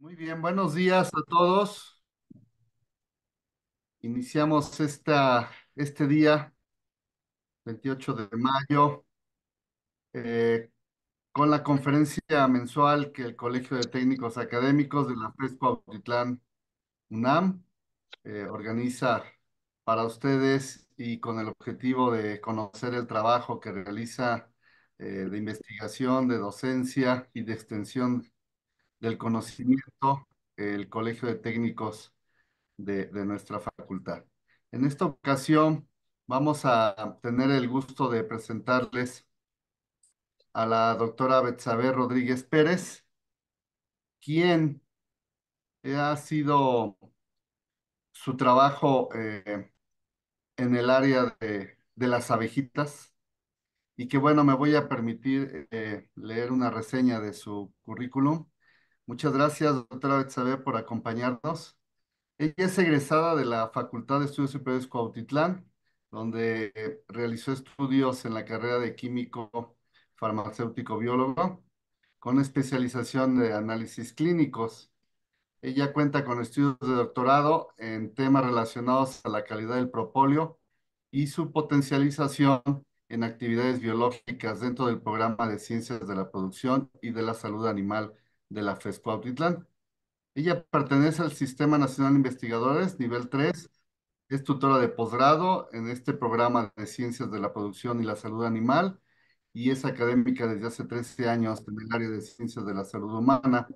Muy bien, buenos días a todos. Iniciamos esta, este día, 28 de mayo, eh, con la conferencia mensual que el Colegio de Técnicos Académicos de la FESCO Autitlán UNAM eh, organiza para ustedes y con el objetivo de conocer el trabajo que realiza eh, de investigación, de docencia y de extensión del conocimiento, el Colegio de Técnicos de, nuestra facultad. En esta ocasión vamos a tener el gusto de presentarles a la doctora Betsabe Rodríguez Pérez, quien ha sido su trabajo eh, en el área de, las abejitas y que bueno, me voy a permitir eh, leer una reseña de su currículum Muchas gracias, doctora Betsabe, por acompañarnos. Ella es egresada de la Facultad de Estudios Superiores Cuautitlán, donde eh, realizó estudios en la carrera de químico farmacéutico biólogo con especialización de análisis clínicos. Ella cuenta con estudios de doctorado en temas relacionados a la calidad del propóleo y su potencialización en actividades biológicas dentro del programa de ciencias de la producción y de la salud animal de la FESCO Autitlán. Ella pertenece al Sistema Nacional de Investigadores, nivel 3, es tutora de posgrado en este programa de Ciencias de la Producción y la Salud Animal y es académica desde hace 13 años en el área de Ciencias de la Salud Humana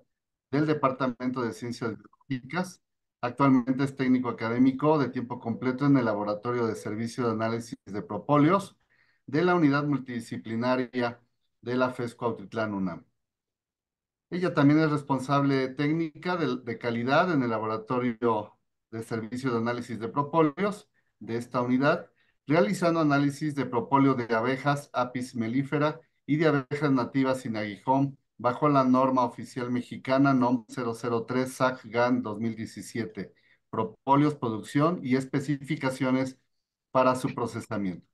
del Departamento de Ciencias Biológicas. Actualmente es técnico académico de tiempo completo en el Laboratorio de Servicio de Análisis de Propóleos de la Unidad Multidisciplinaria de la FESCO Autitlán UNAM. Ella también es responsable técnica de, calidad en el laboratorio de servicio de análisis de propóleos de esta unidad, realizando análisis de propóleo de abejas apis melífera y de abejas nativas sin aguijón bajo la norma oficial mexicana NOM 003 SAC-GAN 2017, propóleos, producción y especificaciones para su procesamiento.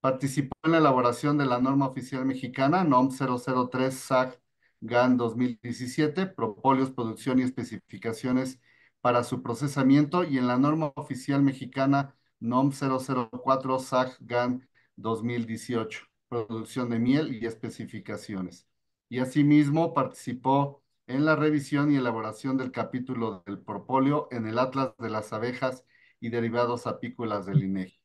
Participó en la elaboración de la norma oficial mexicana NOM 003 SAC GAN 2017, propóleos, producción y especificaciones para su procesamiento y en la norma oficial mexicana NOM 004 SAG GAN 2018, producción de miel y especificaciones. Y asimismo participó en la revisión y elaboración del capítulo del propóleo en el Atlas de las Abejas y Derivados Apícolas del INEGI. E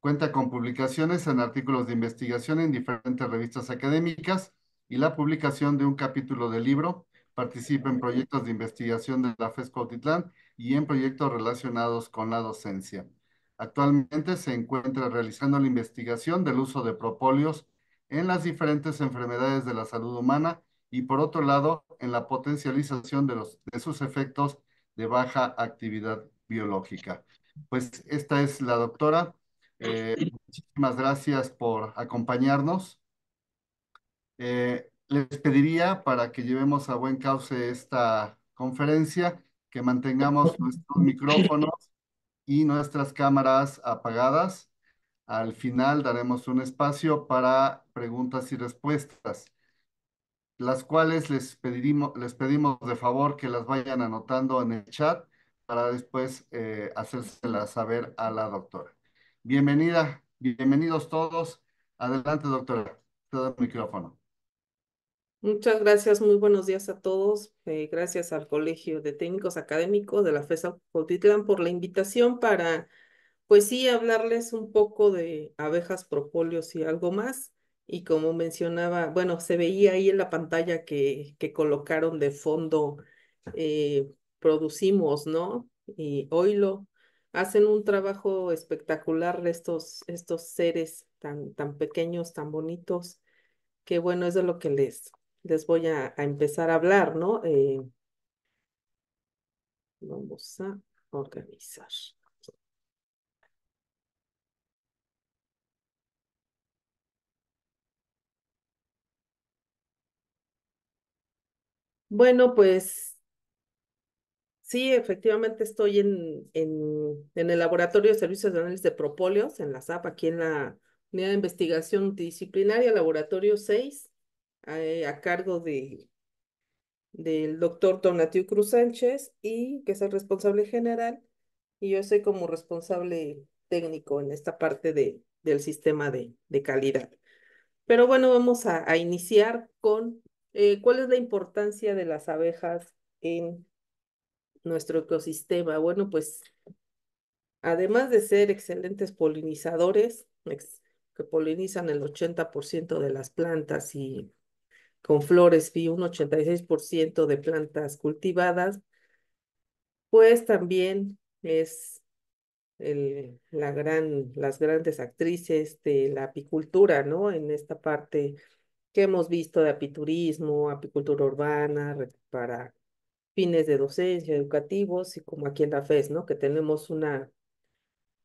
Cuenta con publicaciones en artículos de investigación en diferentes revistas académicas y la publicación de un capítulo del libro. Participa en proyectos de investigación de la FESCO Autitlán y en proyectos relacionados con la docencia. Actualmente se encuentra realizando la investigación del uso de propóleos en las diferentes enfermedades de la salud humana y por otro lado en la potencialización de, los, de sus efectos de baja actividad biológica. Pues esta es la doctora. Eh, muchísimas gracias por acompañarnos eh, les pediría para que llevemos a buen cauce esta conferencia, que mantengamos nuestros micrófonos y nuestras cámaras apagadas. Al final daremos un espacio para preguntas y respuestas, las cuales les pedimos, les pedimos de favor que las vayan anotando en el chat para después eh, hacérselas saber a la doctora. Bienvenida, bienvenidos todos. Adelante, doctora. Todo micrófono. Muchas gracias, muy buenos días a todos. Eh, gracias al Colegio de Técnicos Académicos de la FESA por la invitación para, pues sí, hablarles un poco de abejas, propóleos y algo más. Y como mencionaba, bueno, se veía ahí en la pantalla que, que colocaron de fondo, eh, producimos, ¿no? Y hoy lo hacen un trabajo espectacular estos, estos seres tan, tan pequeños, tan bonitos, que bueno, es de lo que les les voy a, empezar a hablar, ¿no? Eh, vamos a organizar. Bueno, pues sí, efectivamente estoy en, en, el Laboratorio de Servicios de Análisis de Propóleos, en la SAP, aquí en la Unidad de Investigación Disciplinaria, Laboratorio 6. Eh, a cargo de, del doctor Donatiu Cruz Sánchez y que es el responsable general y yo soy como responsable técnico en esta parte de, del sistema de, calidad. Pero bueno, vamos a, iniciar con eh, cuál es la importancia de las abejas en nuestro ecosistema. Bueno, pues además de ser excelentes polinizadores, que polinizan el 80% de las plantas y con flores vi un 86% de plantas cultivadas, pues también es la gran, las grandes actrices de la apicultura, ¿no? En esta parte que hemos visto de apiturismo, apicultura urbana, para fines de docencia, educativos, y como aquí en la FES, ¿no? Que tenemos una,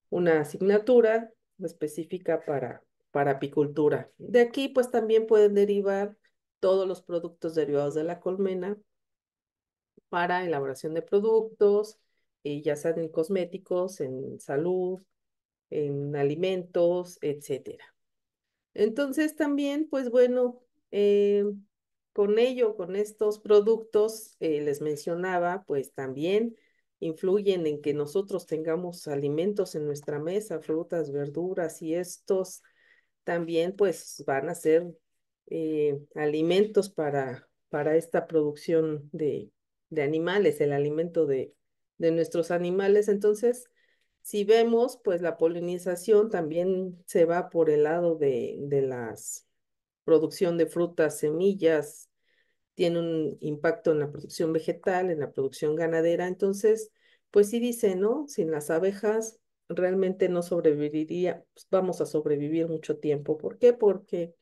una asignatura específica para, para apicultura. De aquí, pues también pueden derivar todos los productos derivados de la colmena para elaboración de productos, eh, ya sean en cosméticos, en salud, en alimentos, etc. Entonces también, pues bueno, eh, con ello, con estos productos, eh, les mencionaba, pues también influyen en que nosotros tengamos alimentos en nuestra mesa, frutas, verduras y estos también pues van a ser eh, alimentos para, para esta producción de, animales, el alimento de, nuestros animales. Entonces, si vemos, pues la polinización también se va por el lado de, de las producción de frutas, semillas, tiene un impacto en la producción vegetal, en la producción ganadera. Entonces, pues sí dice, ¿no? Sin las abejas realmente no sobreviviría, pues vamos a sobrevivir mucho tiempo. ¿Por qué? Porque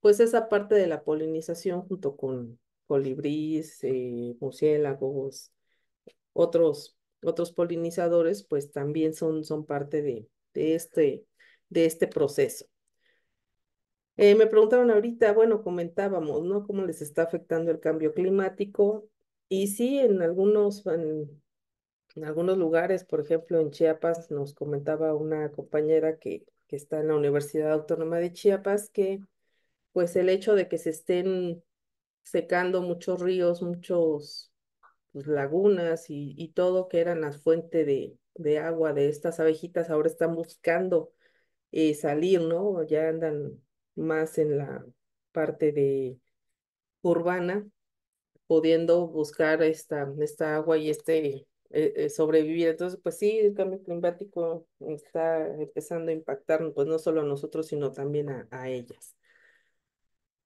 pues esa parte de la polinización junto con colibríes, eh, murciélagos, otros, otros polinizadores, pues también son, son parte de, de, este, de este proceso. Eh, me preguntaron ahorita, bueno, comentábamos, ¿no? ¿Cómo les está afectando el cambio climático? Y sí, en algunos, algunos lugares, por ejemplo, en Chiapas, nos comentaba una compañera que, que está en la Universidad Autónoma de Chiapas que pues el hecho de que se estén secando muchos ríos, muchos pues, lagunas y, todo que eran la fuente de, agua de estas abejitas, ahora están buscando eh, salir, ¿no? Ya andan más en la parte de urbana, pudiendo buscar esta, esta agua y este eh, eh, sobrevivir. Entonces, pues sí, el cambio climático está empezando a impactar, pues no solo a nosotros, sino también a ellas.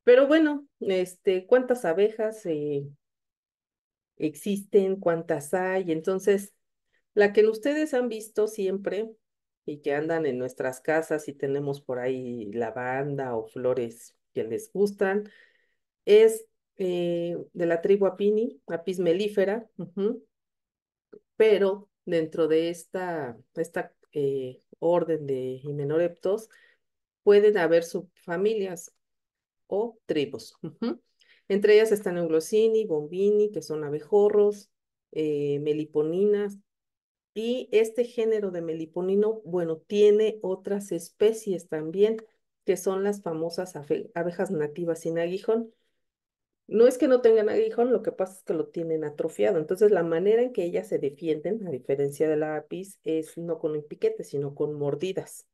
Pero bueno, este, ¿cuántas abejas eh, existen? ¿Cuántas hay? Entonces, la que ustedes han visto siempre y que andan en nuestras casas y tenemos por ahí lavanda o flores que les gustan, es eh, de la tribu Apini, Apis mellifera, pero dentro de esta, esta eh, orden de Himenoreptos pueden haber subfamilias o tribos, Entre ellas están Euglosini, Bombini, que son abejorros, eh, meliponinas. Y este género de meliponino, bueno, tiene otras especies también, que son las famosas abejas nativas sin aguijón. No es que no tengan aguijón, lo que pasa es que lo tienen atrofiado. Entonces, la manera en que ellas se defienden, a diferencia de la apis, es no con un piquete, sino con mordidas.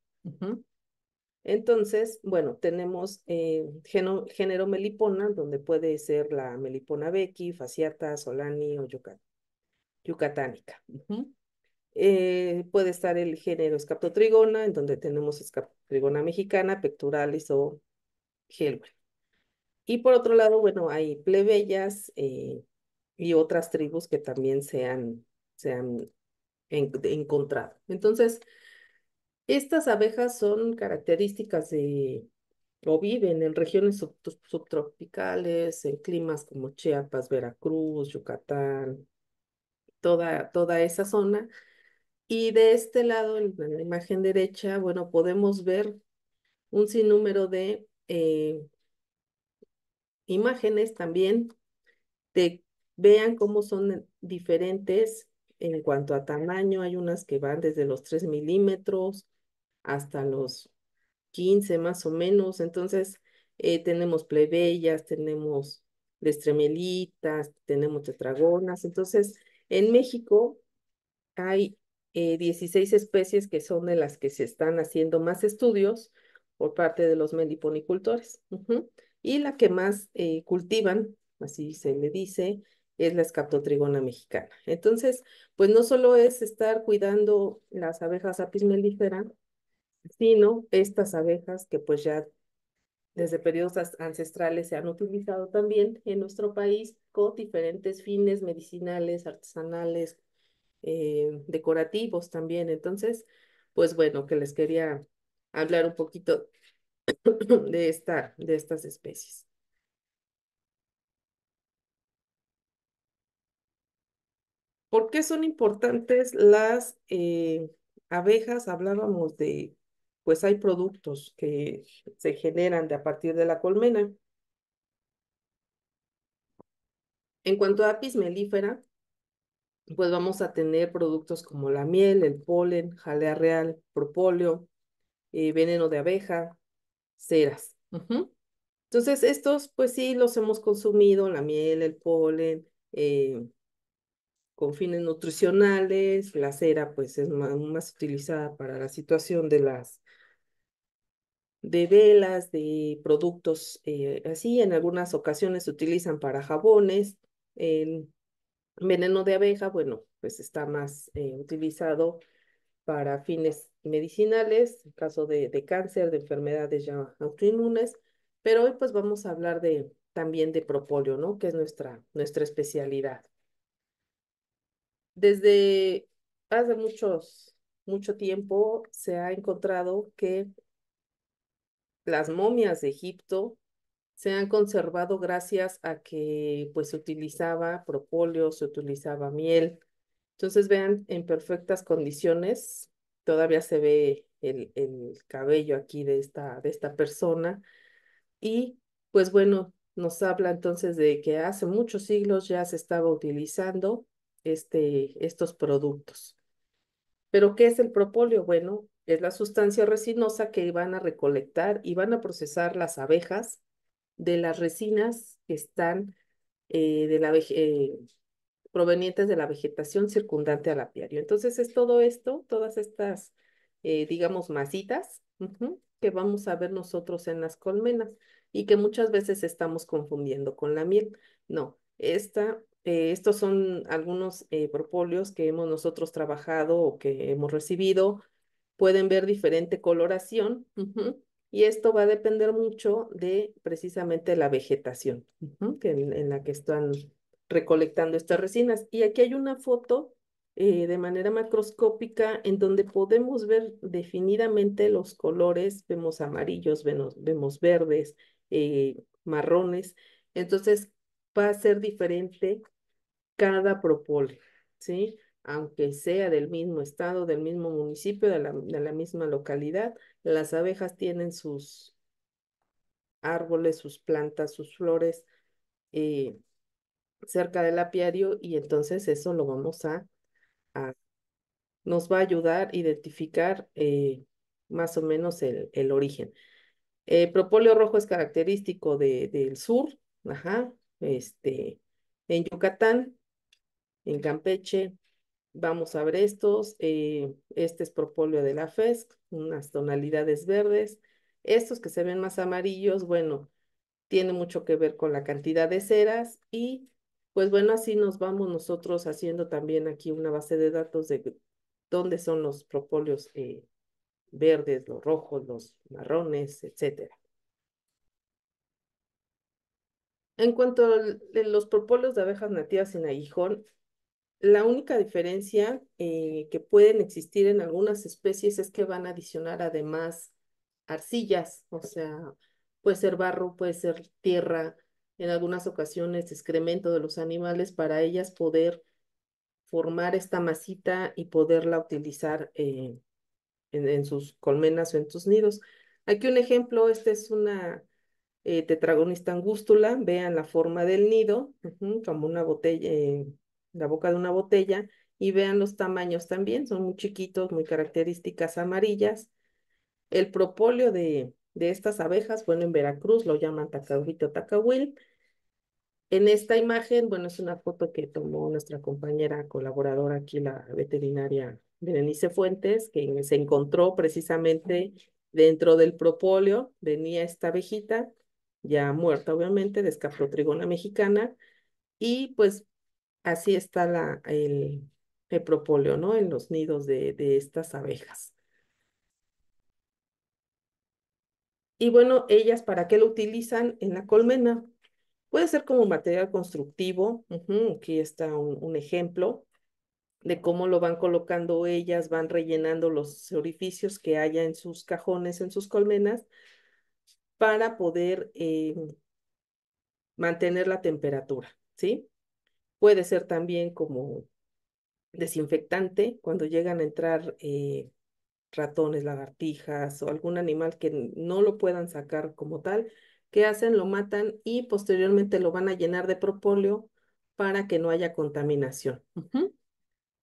Entonces, bueno, tenemos eh, género melipona, donde puede ser la melipona becky, faciata, solani o yucatánica. Eh, puede estar el género escaptotrigona, en donde tenemos escaptotrigona mexicana, pectoralis o gelbre. Y por otro lado, bueno, hay plebeyas eh, y otras tribus que también se han, encontrado. Entonces, estas abejas son características de o viven en regiones subtropicales, en climas como Chiapas, Veracruz, Yucatán, toda, toda esa zona. Y de este lado, en la imagen derecha, bueno, podemos ver un sinnúmero de eh, imágenes también vean cómo son diferentes en cuanto a tamaño. Hay unas que van desde los 3 milímetros, hasta los 15 más o menos. Entonces, eh, tenemos plebeyas, tenemos destremelitas, tenemos tetragonas. Entonces, en México hay 16 eh, especies que son de las que se están haciendo más estudios por parte de los meliponicultores. Y la que más eh, cultivan, así se le dice, es la escaptotrigona mexicana. Entonces, pues no solo es estar cuidando las abejas apis mellifera, sino estas abejas que pues ya desde periodos ancestrales se han utilizado también en nuestro país con diferentes fines medicinales, artesanales, eh, decorativos también. Entonces, pues bueno, que les quería hablar un poquito de, esta, de estas especies. ¿Por qué son importantes las eh, abejas? Hablábamos de pues hay productos que se generan de a partir de la colmena. En cuanto a apis melífera, pues vamos a tener productos como la miel, el polen, jalea real, propóleo, eh, veneno de abeja, ceras. Entonces, estos, pues sí, los hemos consumido, la miel, el polen, eh, con fines nutricionales, la cera, pues es más utilizada para la situación de las de velas, de productos eh, así. En algunas ocasiones se utilizan para jabones. el veneno de abeja, bueno, pues está más eh, utilizado para fines medicinales, en caso de, cáncer, de enfermedades ya autoinmunes. Pero hoy pues vamos a hablar de, también de propóleo, ¿no? Que es nuestra, nuestra especialidad. Desde hace muchos, mucho tiempo se ha encontrado que las momias de Egipto se han conservado gracias a que pues se utilizaba propóleo, se utilizaba miel. Entonces vean en perfectas condiciones, todavía se ve el, el cabello aquí de esta, de esta persona. Y pues bueno, nos habla entonces de que hace muchos siglos ya se estaba utilizando este, estos productos. ¿Pero qué es el propóleo? Bueno, es la sustancia resinosa que van a recolectar y van a procesar las abejas de las resinas que están eh, de la eh, provenientes de la vegetación circundante al apiario. Entonces es todo esto, todas estas, eh, digamos, masitas que vamos a ver nosotros en las colmenas y que muchas veces estamos confundiendo con la miel. No, esta, estos son algunos eh, propóleos que hemos nosotros trabajado o que hemos recibido pueden ver diferente coloración y esto va a depender mucho de precisamente la vegetación en, la que están recolectando estas resinas. Y aquí hay una foto eh, de manera macroscópica en donde podemos ver definidamente los colores, vemos amarillos, vemos, verdes, eh, marrones, entonces va a ser diferente cada propóleo, ¿sí? aunque sea del mismo estado, del mismo municipio, de la, misma localidad. Las abejas tienen sus árboles, sus plantas, sus flores eh, cerca del apiario y entonces eso lo vamos a, nos va a ayudar a identificar eh, más o menos el, origen. propóleo rojo es característico del sur, ajá, este, en Yucatán, en Campeche, Vamos a ver estos. Eh, este es propóleo de la FESC, unas tonalidades verdes. Estos que se ven más amarillos, bueno, tiene mucho que ver con la cantidad de ceras y pues bueno, así nos vamos nosotros haciendo también aquí una base de datos de dónde son los propóleos eh, verdes, los rojos, los marrones, etcétera. En cuanto a los propóleos de abejas nativas sin aguijón, la única diferencia eh, que pueden existir en algunas especies es que van a adicionar además arcillas, o sea, puede ser barro, puede ser tierra, en algunas ocasiones excremento de los animales para ellas poder formar esta masita y poderla utilizar eh, en, sus colmenas o en sus nidos. Aquí un ejemplo, esta es una eh, tetragonista angústula, vean la forma del nido, como una botella, la boca de una botella y vean los tamaños también, son muy chiquitos, muy características amarillas. El propóleo de, de estas abejas, bueno, en Veracruz lo llaman Tacahuito tacahuil. En esta imagen, bueno, es una foto que tomó nuestra compañera colaboradora aquí, la veterinaria Berenice Fuentes, que se encontró precisamente dentro del propóleo, venía esta abejita, ya muerta obviamente, de escaprotrigona mexicana, y pues así está el, propóleo, ¿no? En los nidos de, estas abejas. Y bueno, ellas, ¿para qué lo utilizan en la colmena? Puede ser como material constructivo. Aquí está un, ejemplo de cómo lo van colocando ellas, van rellenando los orificios que haya en sus cajones, en sus colmenas, para poder eh, mantener la temperatura, ¿sí? Puede ser también como desinfectante cuando llegan a entrar eh, ratones, lagartijas o algún animal que no lo puedan sacar como tal. ¿Qué hacen? Lo matan y posteriormente lo van a llenar de propóleo para que no haya contaminación.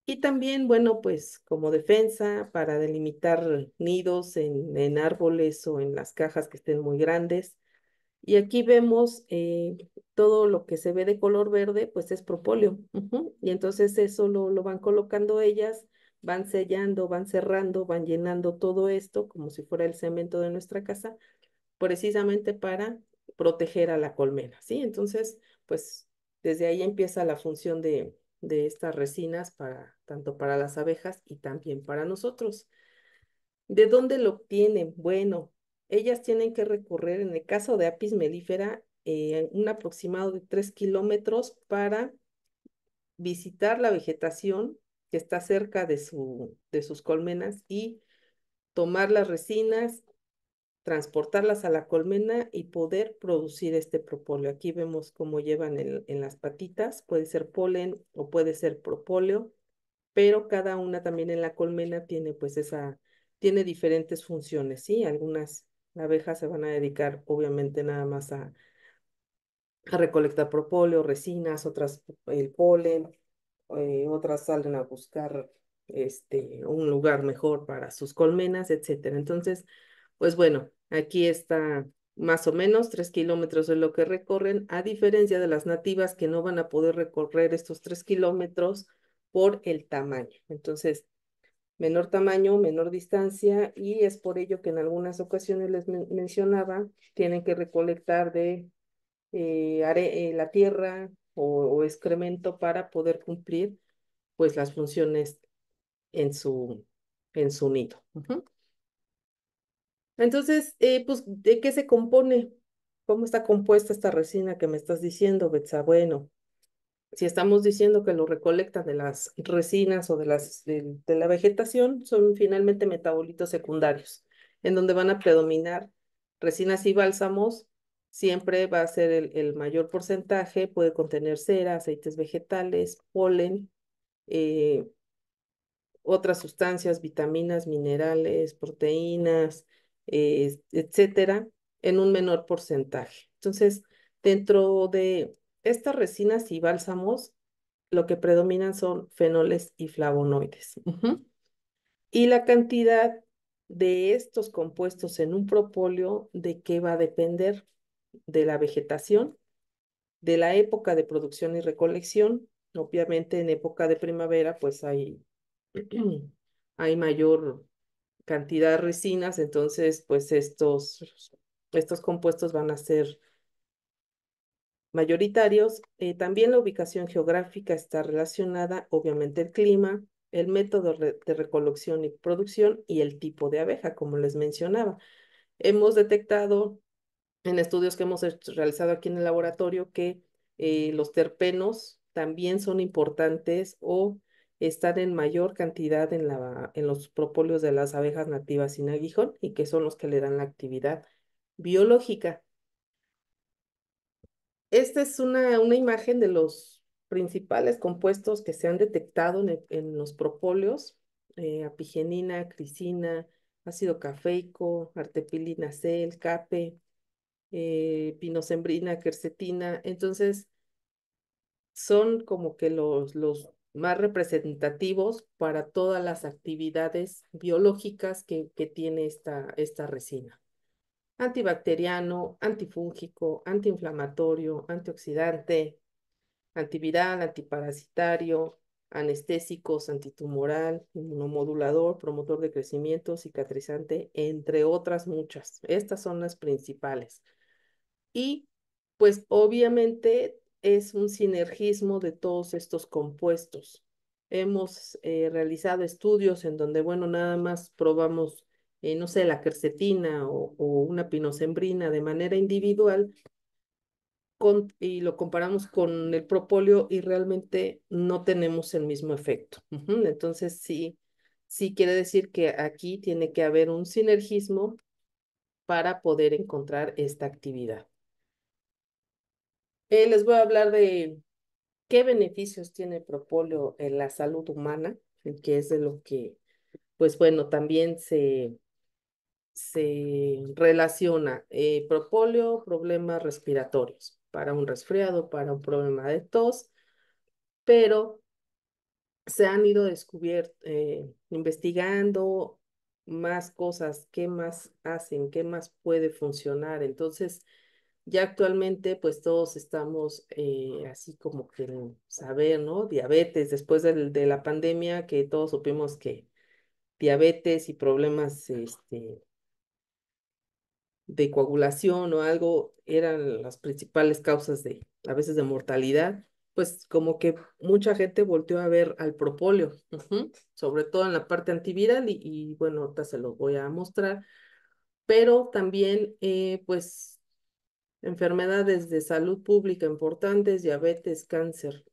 Y también, bueno, pues como defensa para delimitar nidos en árboles o en las cajas que estén muy grandes y aquí vemos eh, todo lo que se ve de color verde, pues es propóleo. Y entonces eso lo, van colocando ellas, van sellando, van cerrando, van llenando todo esto como si fuera el cemento de nuestra casa, precisamente para proteger a la colmena, ¿sí? Entonces, pues desde ahí empieza la función de, de estas resinas para tanto para las abejas y también para nosotros. ¿De dónde lo obtienen? Bueno, ellas tienen que recorrer, en el caso de apis melífera, eh, un aproximado de 3 kilómetros para visitar la vegetación que está cerca de, su, de sus colmenas y tomar las resinas, transportarlas a la colmena y poder producir este propóleo. Aquí vemos cómo llevan en las patitas, puede ser polen o puede ser propóleo, pero cada una también en la colmena tiene pues esa, tiene diferentes funciones, ¿sí? Algunas la abeja se van a dedicar obviamente nada más a, recolectar propóleo, resinas, otras el polen, eh, otras salen a buscar este, un lugar mejor para sus colmenas, etcétera. Entonces, pues bueno, aquí está más o menos tres kilómetros de lo que recorren, a diferencia de las nativas que no van a poder recorrer estos tres kilómetros por el tamaño. Entonces, menor tamaño, menor distancia y es por ello que en algunas ocasiones les mencionaba, tienen que recolectar de eh, eh, la tierra o, excremento para poder cumplir pues las funciones en su, en su nido. Entonces, eh, pues, ¿de qué se compone? ¿Cómo está compuesta esta resina que me estás diciendo, Betsa? Bueno, si estamos diciendo que lo recolecta de las resinas o de, las, de, la vegetación, son finalmente metabolitos secundarios, en donde van a predominar resinas y bálsamos, siempre va a ser el, mayor porcentaje, puede contener cera, aceites vegetales, polen, eh, otras sustancias, vitaminas, minerales, proteínas, eh, etcétera, en un menor porcentaje. Entonces, dentro de estas resinas y bálsamos lo que predominan son fenoles y flavonoides. Y la cantidad de estos compuestos en un propóleo, ¿de qué va a depender? De la vegetación, de la época de producción y recolección. Obviamente en época de primavera pues hay, hay mayor cantidad de resinas, entonces pues estos, estos compuestos van a ser mayoritarios. Eh, también la ubicación geográfica está relacionada, obviamente, el clima, el método de recolección y producción y el tipo de abeja, como les mencionaba. Hemos detectado en estudios que hemos realizado aquí en el laboratorio que eh, los terpenos también son importantes o están en mayor cantidad en, la, en los propóleos de las abejas nativas sin aguijón y que son los que le dan la actividad biológica. Esta es una, imagen de los principales compuestos que se han detectado en, los propóleos, eh, apigenina, crisina, ácido cafeico, artepilina C, el cape, eh, pinocembrina, quercetina. Entonces, son como que los, más representativos para todas las actividades biológicas que, que tiene esta, esta resina antibacteriano, antifúngico, antiinflamatorio, antioxidante, antiviral, antiparasitario, anestésicos, antitumoral, inmunomodulador, promotor de crecimiento, cicatrizante, entre otras muchas. Estas son las principales. Y pues obviamente es un sinergismo de todos estos compuestos. Hemos eh, realizado estudios en donde, bueno, nada más probamos eh, no sé, la quercetina o, una pinocembrina de manera individual y lo comparamos con el propóleo y realmente no tenemos el mismo efecto. Entonces, sí, sí quiere decir que aquí tiene que haber un sinergismo para poder encontrar esta actividad. Eh, les voy a hablar de qué beneficios tiene el propóleo en la salud humana, que es de lo que, pues bueno, también se, se relaciona eh, propóleo, problemas respiratorios, para un resfriado, para un problema de tos, pero se han ido descubierto, eh, investigando más cosas, qué más hacen, qué más puede funcionar. Entonces, ya actualmente, pues todos estamos eh, así como que saber, ¿no? Diabetes, después de, de la pandemia, que todos supimos que diabetes y problemas este, de coagulación o algo eran las principales causas de, a veces, de mortalidad, pues como que mucha gente volteó a ver al propóleo, sobre todo en la parte antiviral y, bueno, ahorita se lo voy a mostrar, pero también eh, pues enfermedades de salud pública importantes, diabetes, cáncer.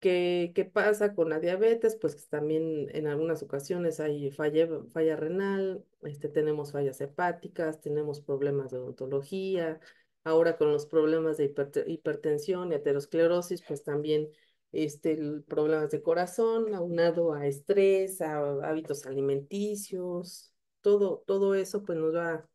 ¿Qué, pasa con la diabetes? Pues también en algunas ocasiones hay falla, falla renal, este, tenemos fallas hepáticas, tenemos problemas de odontología, ahora con los problemas de hipertensión y aterosclerosis, pues también este, problemas de corazón, aunado a estrés, a hábitos alimenticios, todo, todo eso pues nos va,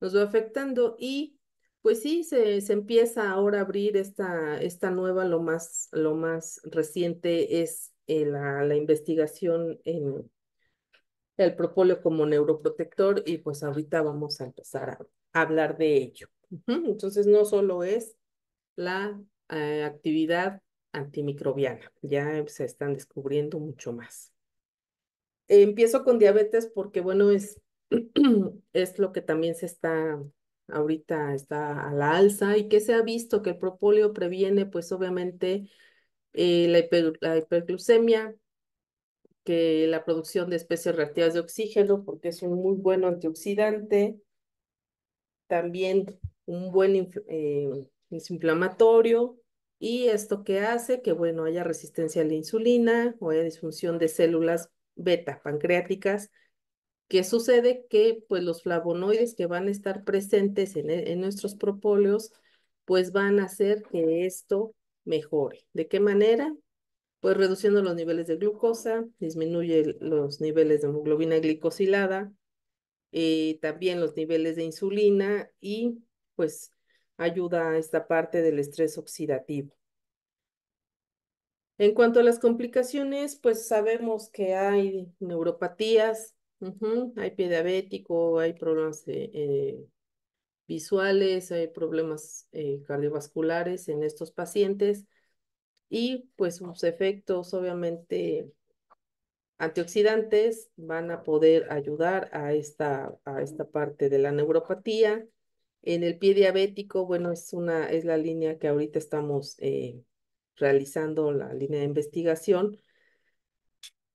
nos va afectando y pues sí, se, empieza ahora a abrir esta, esta nueva, lo más, lo más reciente es eh, la, investigación en el propóleo como neuroprotector y pues ahorita vamos a empezar a, hablar de ello. Entonces no solo es la eh, actividad antimicrobiana, ya se están descubriendo mucho más. empiezo con diabetes porque bueno, es, es lo que también se está ahorita está a la alza y que se ha visto que el propóleo previene pues obviamente eh, la, hiper, hiperglucemia, que la producción de especies reactivas de oxígeno porque es un muy buen antioxidante, también un buen eh, inflamatorio y esto que hace que bueno haya resistencia a la insulina o haya disfunción de células beta pancreáticas ¿Qué sucede? Que pues los flavonoides que van a estar presentes en, nuestros propóleos, pues van a hacer que esto mejore. ¿De qué manera? Pues reduciendo los niveles de glucosa, disminuye los niveles de hemoglobina glicosilada, eh, también los niveles de insulina y pues ayuda a esta parte del estrés oxidativo. En cuanto a las complicaciones, pues sabemos que hay neuropatías, hay pie diabético, hay problemas eh, visuales, hay problemas eh, cardiovasculares en estos pacientes y pues sus efectos obviamente antioxidantes van a poder ayudar a esta, a esta parte de la neuropatía. En el pie diabético, bueno, es, una, es la línea que ahorita estamos eh, realizando, la línea de investigación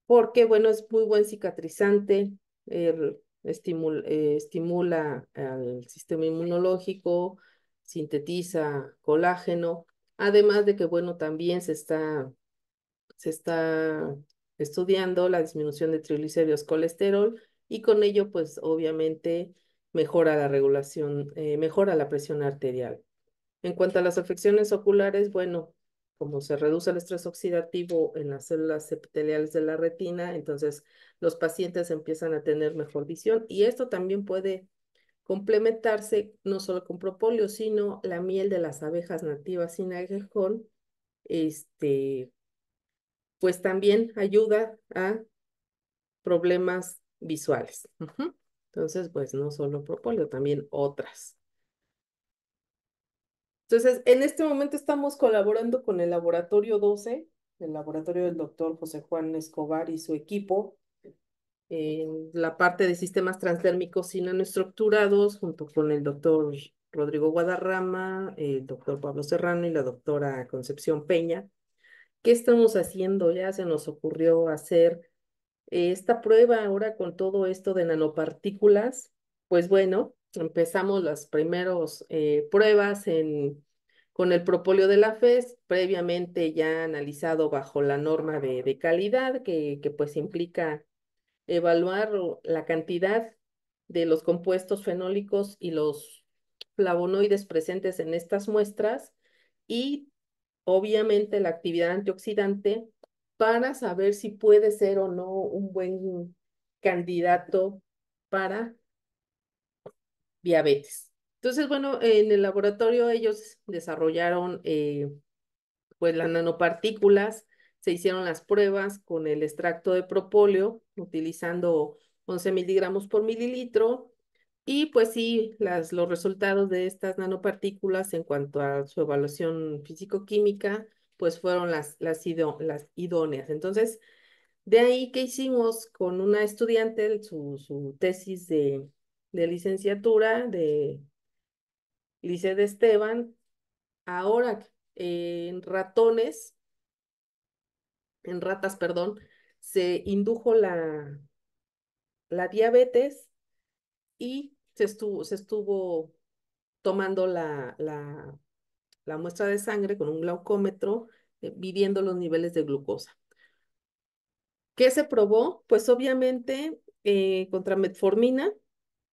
porque, bueno, es muy buen cicatrizante, eh, estimula, al sistema inmunológico, sintetiza colágeno, además de que, bueno, también se está, se está estudiando la disminución de triglicéridos, colesterol, y con ello, pues, obviamente, mejora la regulación, eh, mejora la presión arterial. En cuanto a las afecciones oculares, bueno, como se reduce el estrés oxidativo en las células epiteliales de la retina, entonces los pacientes empiezan a tener mejor visión y esto también puede complementarse no solo con propóleo, sino la miel de las abejas nativas sin aguijón, este, pues también ayuda a problemas visuales. Entonces, pues no solo propóleo, también otras. Entonces, en este momento estamos colaborando con el Laboratorio 12, el laboratorio del doctor José Juan Escobar y su equipo, en la parte de sistemas transdérmicos y nanoestructurados, junto con el doctor Rodrigo Guadarrama, el doctor Pablo Serrano y la doctora Concepción Peña. ¿Qué estamos haciendo? Ya se nos ocurrió hacer esta prueba ahora con todo esto de nanopartículas. Pues bueno, Empezamos las primeras eh, pruebas en, con el propóleo de la FES, previamente ya analizado bajo la norma de, calidad, que, que pues implica evaluar la cantidad de los compuestos fenólicos y los flavonoides presentes en estas muestras y obviamente la actividad antioxidante para saber si puede ser o no un buen candidato para diabetes. Entonces, bueno, en el laboratorio ellos desarrollaron eh, pues las nanopartículas, se hicieron las pruebas con el extracto de propóleo utilizando 11 miligramos por mililitro y pues sí, las, los resultados de estas nanopartículas en cuanto a su evaluación físico-química pues fueron las, las, las idóneas. Entonces, de ahí que hicimos con una estudiante su tesis de de licenciatura de Lice de Esteban. Ahora en ratones, en ratas, perdón, se indujo la, la diabetes y se estuvo, se estuvo tomando la, la, muestra de sangre con un glaucómetro, eh, midiendo los niveles de glucosa. ¿Qué se probó? Pues obviamente eh, contra metformina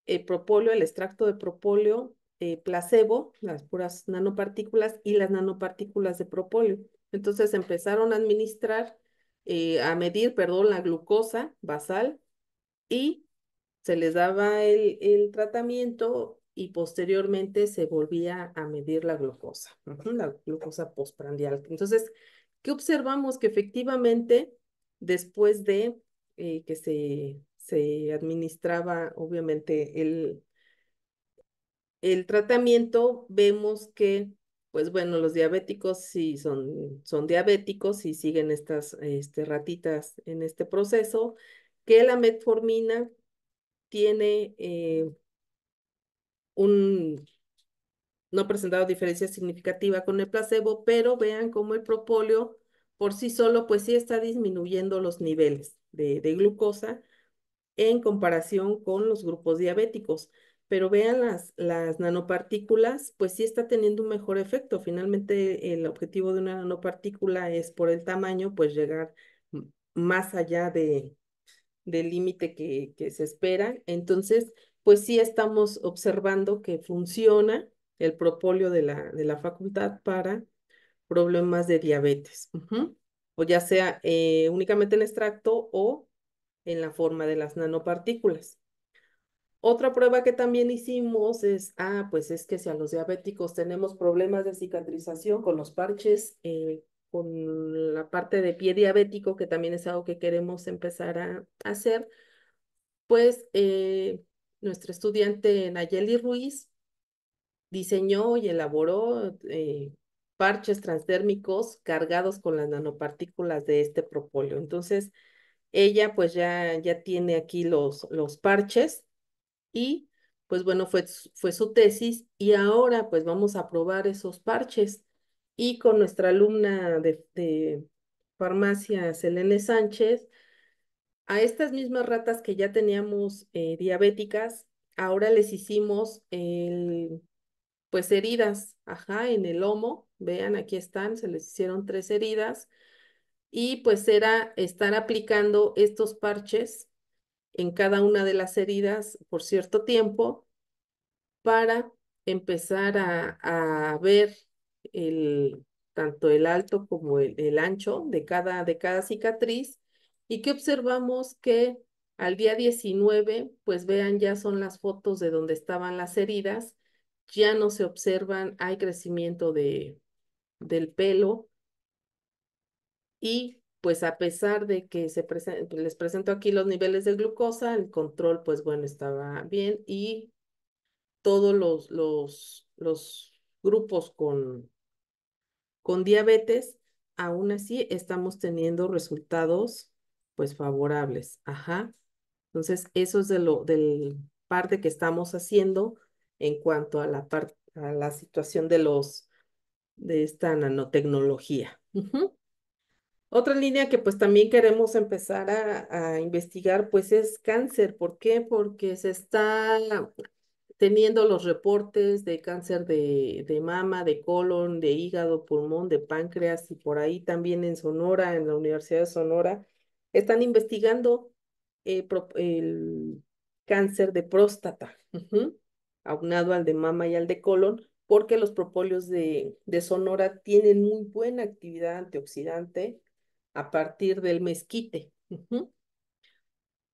el eh, propóleo, el extracto de propóleo, eh, placebo, las puras nanopartículas y las nanopartículas de propóleo. Entonces empezaron a administrar, eh, a medir, perdón, la glucosa basal y se les daba el, tratamiento y posteriormente se volvía a medir la glucosa, la glucosa postprandial. Entonces, ¿qué observamos? Que efectivamente, después de que se se administraba, obviamente, el, el tratamiento, vemos que, pues bueno, los diabéticos sí son, son diabéticos y siguen estas este, ratitas en este proceso, que la metformina tiene eh, un no ha presentado diferencia significativa con el placebo, pero vean cómo el propóleo por sí solo, pues sí está disminuyendo los niveles de glucosa, en comparación con los grupos diabéticos. Pero vean las, las nanopartículas, pues sí está teniendo un mejor efecto. Finalmente, el objetivo de una nanopartícula es por el tamaño, pues llegar más allá de, del límite que, que se espera. Entonces, pues sí estamos observando que funciona el propóleo de la, de la facultad para problemas de diabetes, o ya sea eh, únicamente en extracto o en la forma de las nanopartículas. Otra prueba que también hicimos es, ah, pues es que si a los diabéticos tenemos problemas de cicatrización con los parches, eh, con la parte de pie diabético, que también es algo que queremos empezar a hacer, pues eh, nuestro nuestra estudiante Nayeli Ruiz diseñó y elaboró eh, parches transdérmicos cargados con las nanopartículas de este propóleo. Entonces, ella pues ya, ya tiene aquí los, los parches y pues bueno, fue, fue su tesis y ahora pues vamos a probar esos parches. Y con nuestra alumna de, de farmacia, Selene Sánchez, a estas mismas ratas que ya teníamos eh, diabéticas, ahora les hicimos el, pues heridas, ajá, en el lomo, vean, aquí están, se les hicieron tres heridas y pues era estar aplicando estos parches en cada una de las heridas por cierto tiempo para empezar a, ver el, tanto el alto como el, el, ancho de cada, de cada cicatriz y que observamos que al día 19, pues vean, ya son las fotos de donde estaban las heridas, ya no se observan, hay crecimiento de, del pelo, y pues a pesar de que se pues, les presento aquí los niveles de glucosa, el control pues bueno estaba bien y todos los, los, grupos con, con diabetes, aún así estamos teniendo resultados pues favorables. Ajá. Entonces, eso es de lo, del parte que estamos haciendo en cuanto a la, a la situación de los, de esta nanotecnología. Otra línea que pues también queremos empezar a, investigar pues es cáncer. ¿Por qué? Porque se está teniendo los reportes de cáncer de, mama, de colon, de hígado, pulmón, de páncreas y por ahí también en Sonora, en la Universidad de Sonora, están investigando eh, el cáncer de próstata, aunado al de mama y al de colon, porque los propóleos de Sonora tienen muy buena actividad antioxidante a partir del mezquite.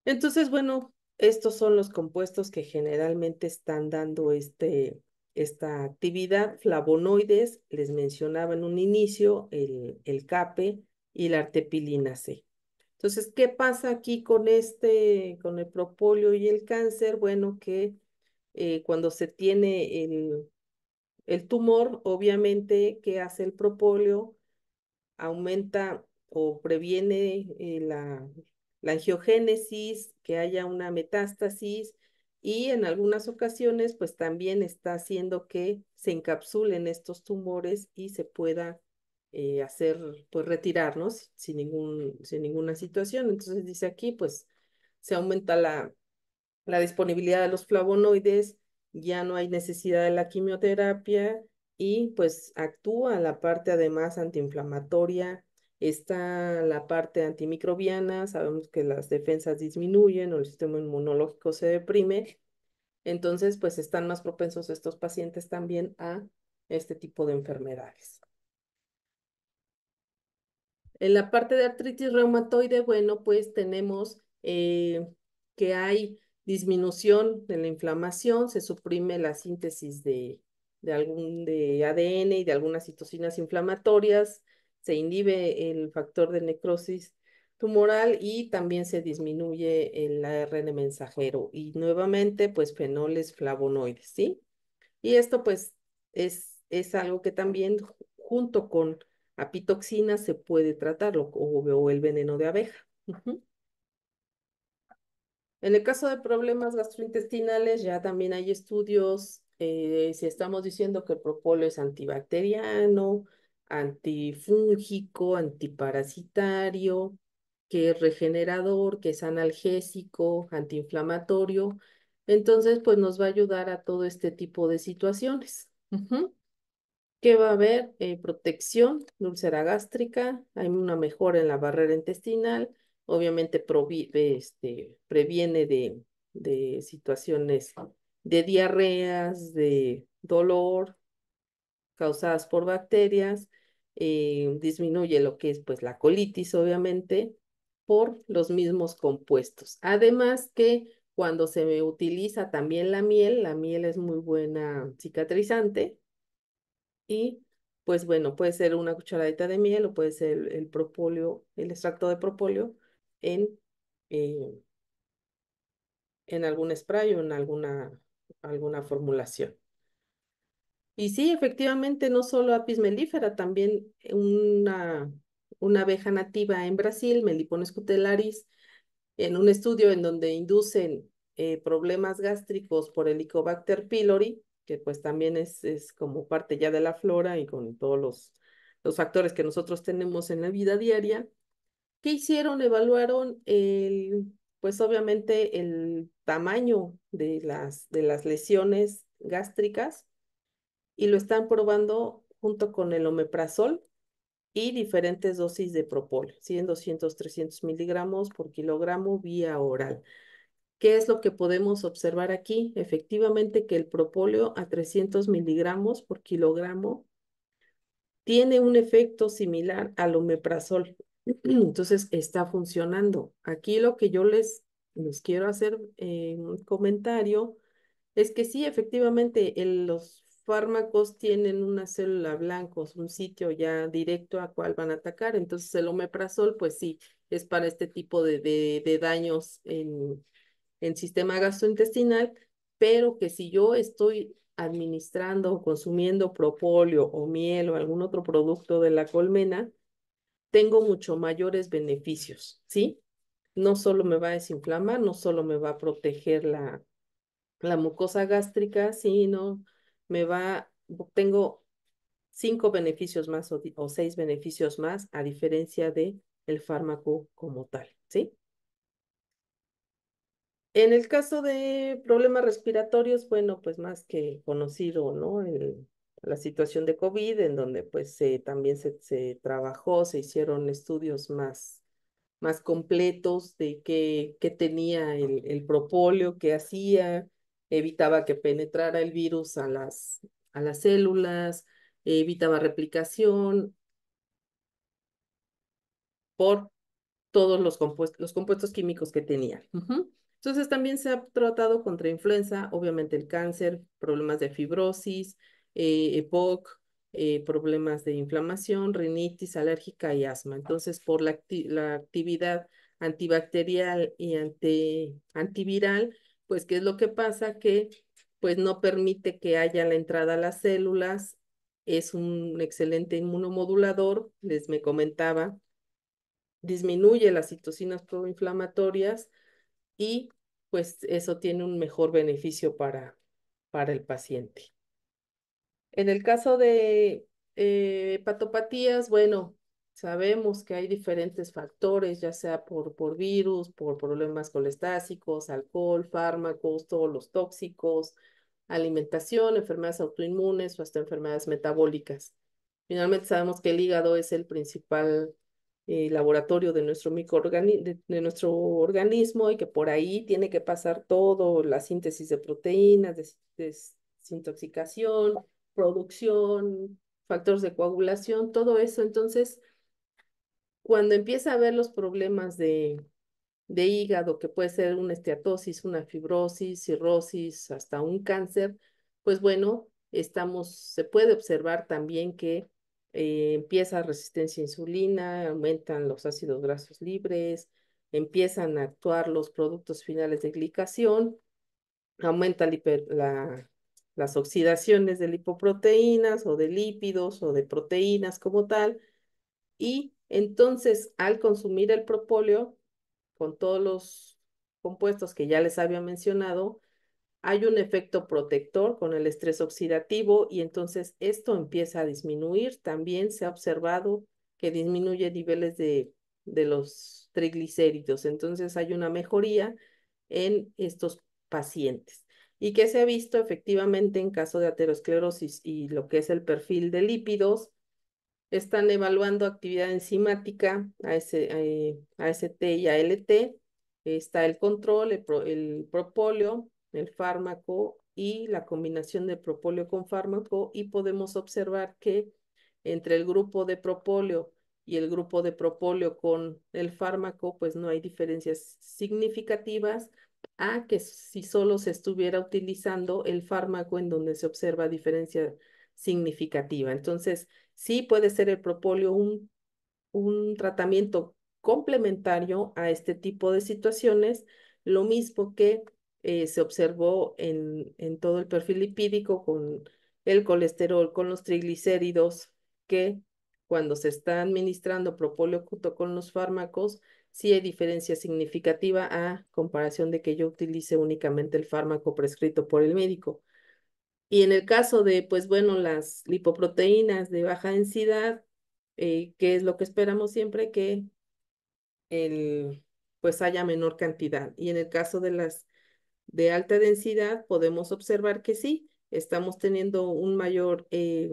Entonces, bueno, estos son los compuestos que generalmente están dando este, esta actividad. Flavonoides, les mencionaba en un inicio, el, el CAPE y la artepilina C. Entonces, ¿qué pasa aquí con este, con el propóleo y el cáncer? Bueno, que eh, cuando se tiene el, el tumor, obviamente, ¿qué hace el propóleo? Aumenta o previene eh, la, angiogénesis, que haya una metástasis y en algunas ocasiones pues también está haciendo que se encapsulen estos tumores y se pueda eh, hacer pues retirarnos sin, ningún, sin ninguna situación. Entonces dice aquí pues se aumenta la disponibilidad de los flavonoides, ya no hay necesidad de la quimioterapia y pues actúa la parte además antiinflamatoria Está la parte antimicrobiana, sabemos que las defensas disminuyen o el sistema inmunológico se deprime. Entonces, pues están más propensos estos pacientes también a este tipo de enfermedades. En la parte de artritis reumatoide, bueno, pues tenemos eh, que hay disminución de la inflamación, se suprime la síntesis de, de algún de ADN y de algunas citocinas inflamatorias, se inhibe el factor de necrosis tumoral y también se disminuye el ARN mensajero y nuevamente pues fenoles flavonoides, ¿sí? Y esto pues es, es algo que también junto con apitoxina se puede tratar o, el veneno de abeja. En el caso de problemas gastrointestinales ya también hay estudios, eh, si estamos diciendo que el propóleo es antibacteriano, antifúngico, antiparasitario, que es regenerador, que es analgésico, antiinflamatorio. Entonces, pues nos va a ayudar a todo este tipo de situaciones. ¿Qué va a haber? Eh, protección dulcera úlcera gástrica, hay una mejora en la barrera intestinal, obviamente este, previene de, de situaciones de diarreas, de dolor causadas por bacterias, eh, disminuye lo que es pues la colitis, obviamente, por los mismos compuestos. Además que cuando se utiliza también la miel, la miel es muy buena cicatrizante y pues bueno, puede ser una cucharadita de miel o puede ser el, propóleo, el extracto de propóleo en, eh, en algún spray o en alguna, alguna formulación. Y sí, efectivamente, no solo apis mellifera, también eh, una, una abeja nativa en Brasil, Melipones cutelaris, en un estudio en donde inducen eh, problemas gástricos por Helicobacter pylori, que pues también es, es como parte ya de la flora y con todos los, los factores que nosotros tenemos en la vida diaria. ¿Qué hicieron? Evaluaron el, pues obviamente el tamaño de las, de las lesiones gástricas y lo están probando junto con el omeprazol y diferentes dosis de propol, 100, 200, 300 miligramos por kilogramo vía oral. ¿Qué es lo que podemos observar aquí? Efectivamente que el propóleo a 300 miligramos por kilogramo tiene un efecto similar al omeprazol. Entonces está funcionando. Aquí lo que yo les, les quiero hacer eh, un comentario es que sí, efectivamente, el, los fármacos tienen una célula blanca, un sitio ya directo a cual van a atacar. Entonces el omeprazol, pues sí, es para este tipo de, daños en, el sistema gastrointestinal, pero que si yo estoy administrando o consumiendo propóleo o miel o algún otro producto de la colmena, tengo mucho mayores beneficios, ¿sí? No solo me va a desinflamar, no solo me va a proteger la, la mucosa gástrica, sino me va, tengo cinco beneficios más o, seis beneficios más a diferencia de el fármaco como tal, ¿sí? En el caso de problemas respiratorios, bueno, pues más que conocido, ¿no? la situación de COVID, en donde pues también se, trabajó, se hicieron estudios más, más completos de qué, qué tenía el, el propóleo, qué hacía, evitaba que penetrara el virus a las, a las células, evitaba replicación por todos los compuestos, los compuestos químicos que tenía. Entonces también se ha tratado contra influenza, obviamente el cáncer, problemas de fibrosis, eh, EPOC, eh, problemas de inflamación, rinitis alérgica y asma. Entonces, por la, actividad antibacterial y antiviral, pues ¿qué es lo que pasa? Que pues no permite que haya la entrada a las células, es un excelente inmunomodulador, les me comentaba, disminuye las citocinas proinflamatorias y pues eso tiene un mejor beneficio para, para el paciente. En el caso de hepatopatías, eh, bueno, Sabemos que hay diferentes factores, ya sea por, por virus, por problemas colestásicos, alcohol, fármacos, todos los tóxicos, alimentación, enfermedades autoinmunes o hasta enfermedades metabólicas. Finalmente sabemos que el hígado es el principal eh, laboratorio de nuestro, de, nuestro organismo y que por ahí tiene que pasar todo, la síntesis de proteínas, desintoxicación, producción, factores de coagulación, todo eso. Entonces, cuando empieza a ver los problemas de, hígado, que puede ser una esteatosis, una fibrosis, cirrosis, hasta un cáncer, pues bueno, estamos, se puede observar también que eh, empieza resistencia a insulina, aumentan los ácidos grasos libres, empiezan a actuar los productos finales de glicación, aumentan las oxidaciones de lipoproteínas o de lípidos o de proteínas como tal, y entonces, al consumir el propóleo, con todos los compuestos que ya les había mencionado, hay un efecto protector con el estrés oxidativo y entonces esto empieza a disminuir. También se ha observado que disminuye niveles de, de los triglicéridos. Entonces hay una mejoría en estos pacientes y que se ha visto efectivamente en caso de aterosclerosis y lo que es el perfil de lípidos, están evaluando actividad enzimática, AST eh, y ALT. Está el control, el, el propóleo, el fármaco y la combinación de propóleo con fármaco. Y podemos observar que entre el grupo de propóleo y el grupo de propóleo con el fármaco, pues no hay diferencias significativas a que si solo se estuviera utilizando el fármaco en donde se observa diferencia significativa. Entonces, sí puede ser el propóleo un, tratamiento complementario a este tipo de situaciones, lo mismo que eh, se observó en, todo el perfil lipídico con el colesterol, con los triglicéridos, que cuando se está administrando propóleo junto con los fármacos, sí hay diferencia significativa a comparación de que yo utilice únicamente el fármaco prescrito por el médico. Y en el caso de, pues bueno, las lipoproteínas de baja densidad, eh, que es lo que esperamos siempre, que el, pues haya menor cantidad. Y en el caso de las de alta densidad, podemos observar que sí, estamos teniendo un mayor, eh,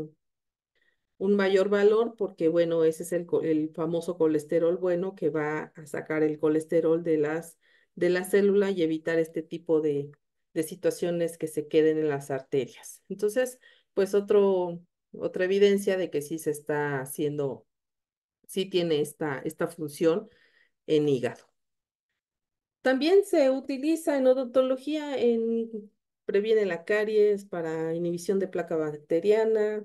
un mayor valor porque, bueno, ese es el, el, famoso colesterol bueno que va a sacar el colesterol de las, de la célula y evitar este tipo de, de situaciones que se queden en las arterias. Entonces, pues otro, otra evidencia de que sí se está haciendo, sí tiene esta, esta función en hígado. También se utiliza en odontología, en, previene la caries para inhibición de placa bacteriana,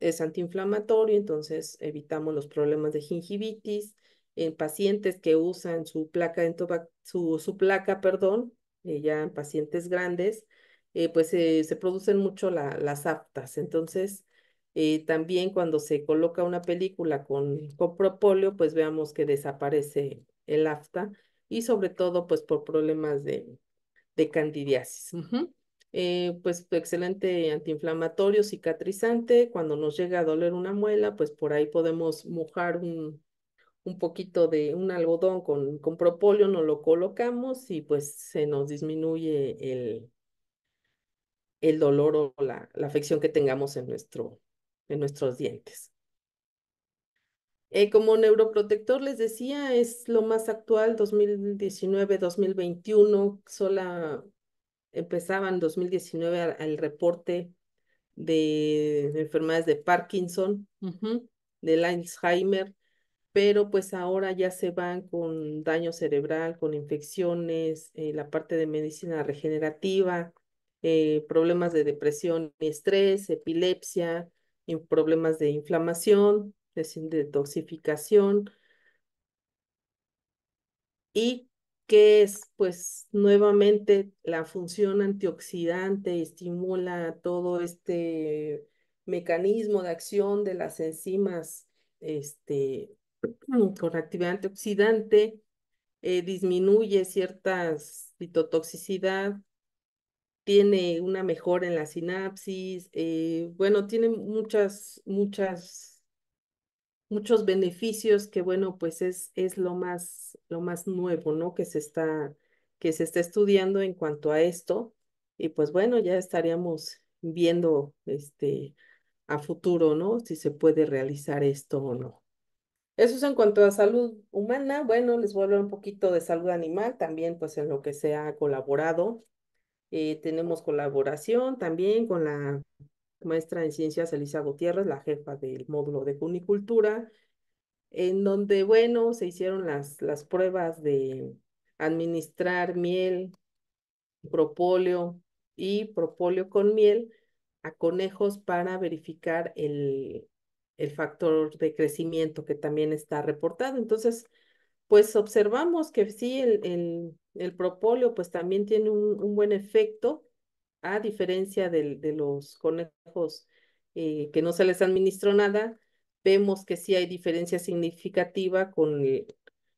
es antiinflamatorio, entonces evitamos los problemas de gingivitis en pacientes que usan su placa, su, su placa perdón, ya en pacientes grandes, eh, pues eh, se producen mucho la, las aftas. Entonces, eh, también cuando se coloca una película con, copropolio pues veamos que desaparece el afta y sobre todo pues por problemas de, candidiasis. pues excelente antiinflamatorio, cicatrizante. Cuando nos llega a doler una muela, pues por ahí podemos mojar un, un poquito de un algodón con, con propóleo, nos lo colocamos y pues se nos disminuye el, el dolor o la, la afección que tengamos en, nuestro, en nuestros dientes. Eh, como neuroprotector, les decía, es lo más actual, 2019-2021, sola en 2019 el reporte de enfermedades de Parkinson, de del Alzheimer, pero pues ahora ya se van con daño cerebral, con infecciones, eh, la parte de medicina regenerativa, eh, problemas de depresión y estrés, epilepsia, problemas de inflamación, de detoxificación. ¿Y que es? Pues nuevamente la función antioxidante estimula todo este mecanismo de acción de las enzimas este, Mm, con actividad antioxidante, eh, disminuye cierta citotoxicidad, tiene una mejora en la sinapsis, eh, bueno, tiene muchas, muchas, muchos beneficios que, bueno, pues es, es lo más, lo más nuevo, ¿no? Que se está, que se está estudiando en cuanto a esto. Y pues bueno, ya estaríamos viendo este a futuro, ¿no? Si se puede realizar esto o no. Eso es en cuanto a salud humana. Bueno, les voy a hablar un poquito de salud animal también, pues en lo que se ha colaborado. Eh, tenemos colaboración también con la maestra en ciencias Elisa Gutiérrez, la jefa del módulo de cunicultura, en donde, bueno, se hicieron las, las pruebas de administrar miel, propóleo y propóleo con miel a conejos para verificar el, el factor de crecimiento que también está reportado. Entonces, pues observamos que sí, el, el, el propóleo pues también tiene un, buen efecto, a diferencia de, los conejos eh, que no se les administró nada, vemos que sí hay diferencia significativa con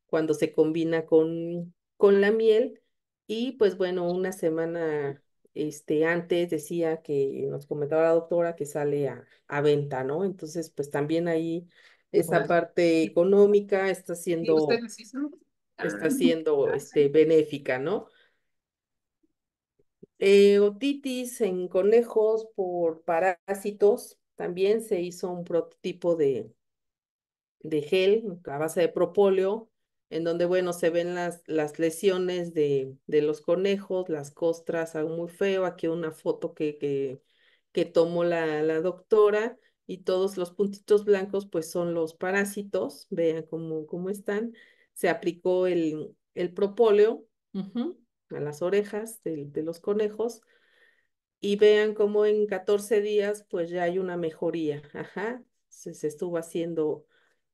cuando se combina con, con la miel y pues bueno, una semana este, antes decía que nos comentaba la doctora que sale a, venta, ¿no? Entonces, pues también ahí esa parte económica está siendo, está ah, siendo ah, este, benéfica, ¿no? Eh, otitis en conejos por parásitos, también se hizo un prototipo de, de gel a base de propóleo en donde, bueno, se ven las, las lesiones de, los conejos, las costras, algo muy feo, aquí una foto que, que, tomó la, la, doctora y todos los puntitos blancos pues son los parásitos, vean cómo, cómo están, se aplicó el, el propóleo a las orejas de, los conejos y vean cómo en 14 días pues ya hay una mejoría, ajá, se estuvo haciendo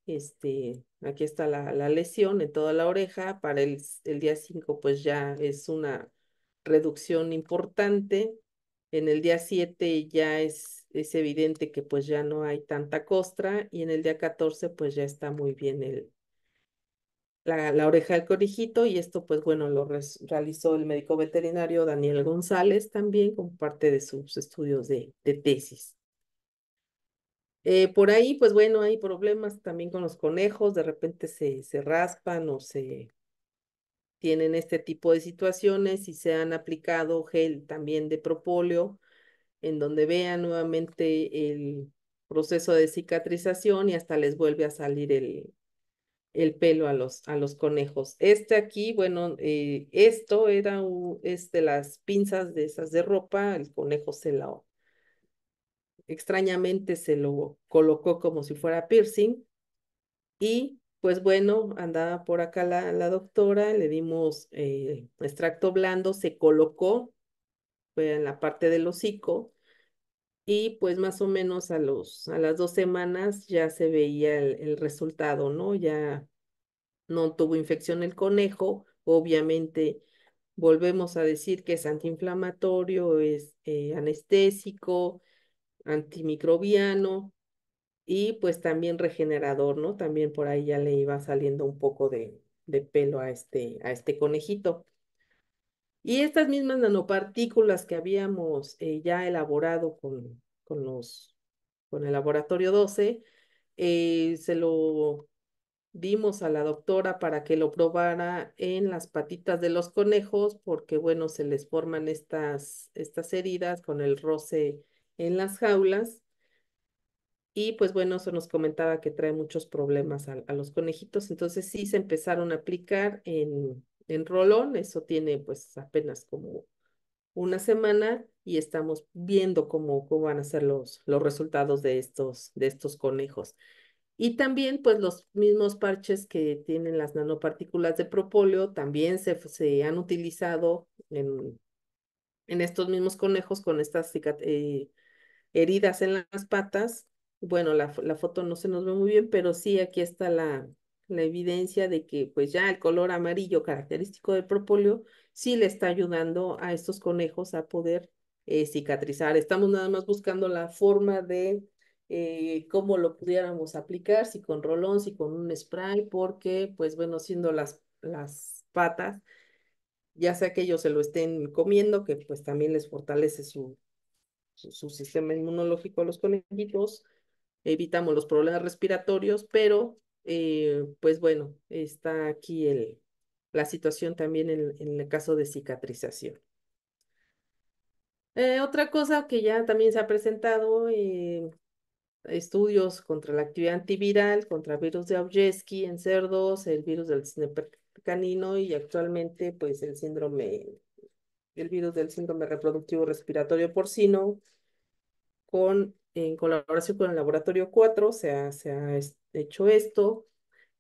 este, aquí está la, lesión en toda la oreja. Para el, día 5, pues ya es una reducción importante. En el día 7 ya es, es evidente que pues ya no hay tanta costra y en el día 14 pues ya está muy bien el, la, oreja del corijito y esto pues bueno lo realizó el médico veterinario Daniel González también como parte de sus estudios de, de tesis. Eh, por ahí, pues bueno, hay problemas también con los conejos, de repente se, se raspan o se tienen este tipo de situaciones y se han aplicado gel también de propóleo, en donde vean nuevamente el proceso de cicatrización y hasta les vuelve a salir el, pelo a los, a los conejos. Este aquí, bueno, eh, esto era es de las pinzas de esas de ropa, el conejo se la extrañamente se lo colocó como si fuera piercing. Y pues bueno, andaba por acá la, doctora, le dimos eh, extracto blando, se colocó en la parte del hocico y pues más o menos a, los, a las dos semanas ya se veía el, resultado, ¿no? Ya no tuvo infección el conejo, obviamente volvemos a decir que es antiinflamatorio, es eh, anestésico, antimicrobiano y pues también regenerador, ¿no? También por ahí ya le iba saliendo un poco de, de pelo a este, a este conejito. Y estas mismas nanopartículas que habíamos eh, ya elaborado con, con, los, con el laboratorio 12, eh, se lo dimos a la doctora para que lo probara en las patitas de los conejos, porque bueno, se les forman estas, estas heridas con el roce en las jaulas. Y pues bueno, se nos comentaba que trae muchos problemas a, los conejitos. Entonces sí se empezaron a aplicar en, Rolón. Eso tiene pues apenas como una semana y estamos viendo cómo, van a ser los, los resultados de estos, de estos conejos. Y también, pues, los mismos parches que tienen las nanopartículas de propóleo también se, se han utilizado en, en estos mismos conejos con estas eh, heridas en las patas. Bueno, la, foto no se nos ve muy bien, pero sí aquí está la, evidencia de que pues ya el color amarillo característico del propóleo sí le está ayudando a estos conejos a poder eh, cicatrizar. Estamos nada más buscando la forma de eh, cómo lo pudiéramos aplicar, si con rolón, si con un spray, porque pues bueno, siendo las, las patas, ya sea que ellos se lo estén comiendo, que pues también les fortalece su, su, sistema inmunológico a los conejitos, evitamos los problemas respiratorios, pero eh, pues bueno, está aquí el, la situación también en, el caso de cicatrización. Eh, otra cosa que ya también se ha presentado, eh, estudios contra la actividad antiviral, contra virus de Objeski en cerdos, el virus del canino y actualmente pues el síndrome el virus del síndrome reproductivo respiratorio porcino con, en colaboración con el laboratorio 4 se ha, se ha hecho esto.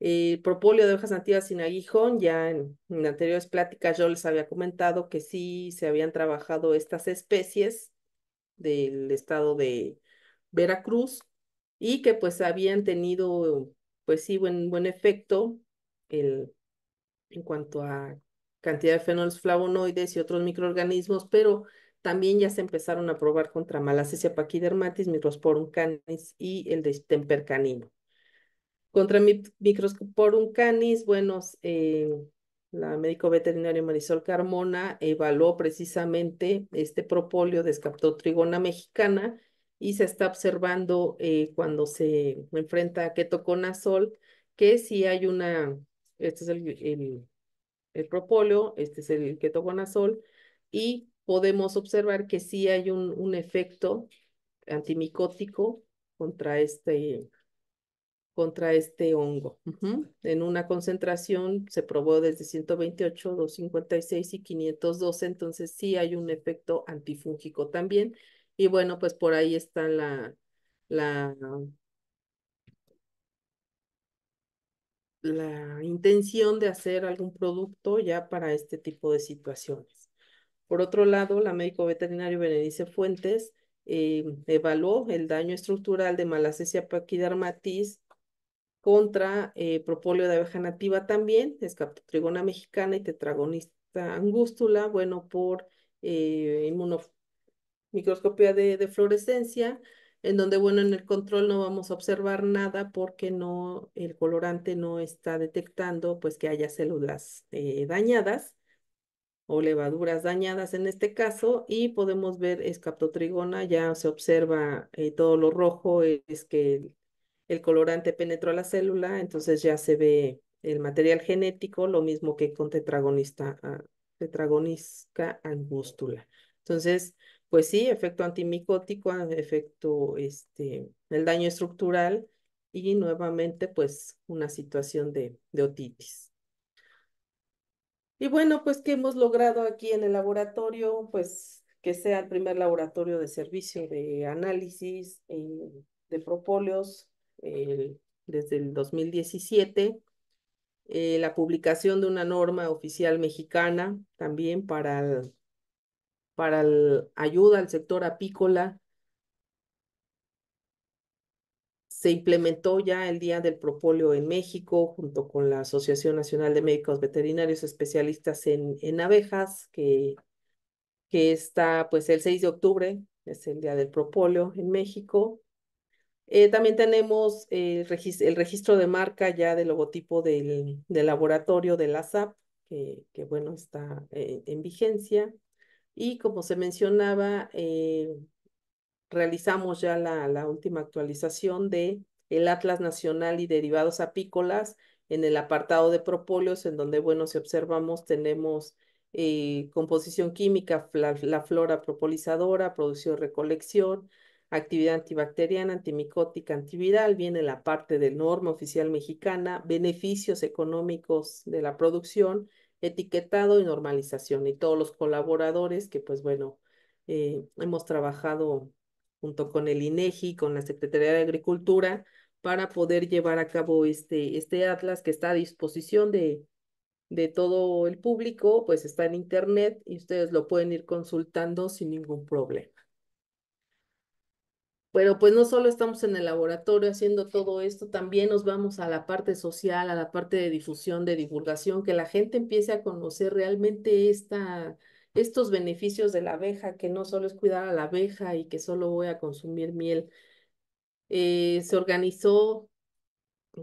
El eh, propóleo de hojas nativas sin aguijón, ya en, anteriores pláticas yo les había comentado que sí se habían trabajado estas especies del estado de Veracruz y que pues habían tenido pues sí buen, buen efecto el, en cuanto a cantidad de fenoles flavonoides y otros microorganismos, pero también ya se empezaron a probar contra Malassezia paquidermatis, Microsporum canis y el distemper canino. Contra Microsporum canis, bueno, eh, la médico veterinaria Marisol Carmona evaluó precisamente este propóleo de escaptotrigona mexicana y se está observando eh, cuando se enfrenta a ketoconazol que si hay una, este es el el propóleo, este es el ketoconazol, y podemos observar que sí hay un, efecto antimicótico contra este, contra este hongo. En una concentración se probó desde 128, 256 y 512, entonces sí hay un efecto antifúngico también. Y bueno, pues por ahí está la, la la intención de hacer algún producto ya para este tipo de situaciones. Por otro lado, la médico veterinario Benedice Fuentes eh, evaluó el daño estructural de Malasesia paquidermatis contra eh, propóleo de abeja nativa también, escaptotrigona mexicana y tetragonista angústula, bueno, por eh, microscopía de fluorescencia, en donde, bueno, en el control no vamos a observar nada porque no, el colorante no está detectando, pues, que haya células eh, dañadas o levaduras dañadas en este caso, y podemos ver escaptotrigona, ya se observa eh, todo lo rojo, e, es que el, colorante penetró a la célula, entonces ya se ve el material genético, lo mismo que con tetragonista, ah, tetragonisca angustula. Entonces, pues sí, efecto antimicótico, efecto, este, el daño estructural y nuevamente, pues, una situación de, otitis. Y bueno, pues, que hemos logrado aquí en el laboratorio? Pues, que sea el primer laboratorio de servicio de análisis eh, de propóleos desde el 2017. Eh, la publicación de una norma oficial mexicana también para el, para ayuda al sector apícola. Se implementó ya el Día del Propóleo en México junto con la Asociación Nacional de Médicos Veterinarios Especialistas en, en Abejas, que, que está pues el 6 de octubre, es el Día del Propóleo en México. Eh, también tenemos eh, el, registro, de marca ya del logotipo del, laboratorio de la SAP, que, bueno, está eh, en vigencia. Y como se mencionaba, eh, realizamos ya la, última actualización de el Atlas Nacional y Derivados Apícolas en el apartado de propóleos, en donde, bueno, si observamos, tenemos eh, composición química, la, flora propolizadora, producción-recolección, y actividad antibacteriana, antimicótica, antiviral, viene la parte de norma oficial mexicana, beneficios económicos de la producción, etiquetado y normalización y todos los colaboradores que pues bueno, eh, hemos trabajado junto con el INEGI, con la Secretaría de Agricultura, para poder llevar a cabo este, este atlas que está a disposición de, de todo el público, pues está en internet y ustedes lo pueden ir consultando sin ningún problema. Pero pues no solo estamos en el laboratorio haciendo todo esto, también nos vamos a la parte social, a la parte de difusión, de divulgación, que la gente empiece a conocer realmente esta, estos beneficios de la abeja, que no solo es cuidar a la abeja y que solo voy a consumir miel. Eh, se organizó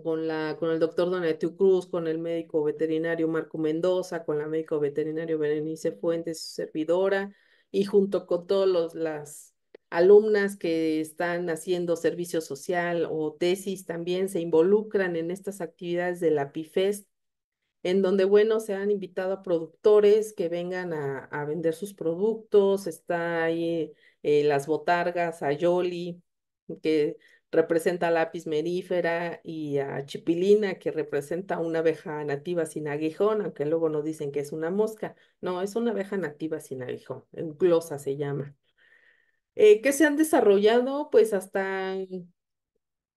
con, la, con el doctor Donatio Cruz, con el médico veterinario Marco Mendoza, con la médico veterinario Berenice Fuentes, su servidora, y junto con todas las alumnas que están haciendo servicio social o tesis también se involucran en estas actividades de la PIFES, en donde, bueno, se han invitado a productores que vengan a, vender sus productos, está ahí eh, las botargas, a Yoli, que representa lápiz merífera, y a Chipilina, que representa una abeja nativa sin aguijón, aunque luego nos dicen que es una mosca. No, es una abeja nativa sin aguijón, glosa se llama. Eh, que se han desarrollado pues hasta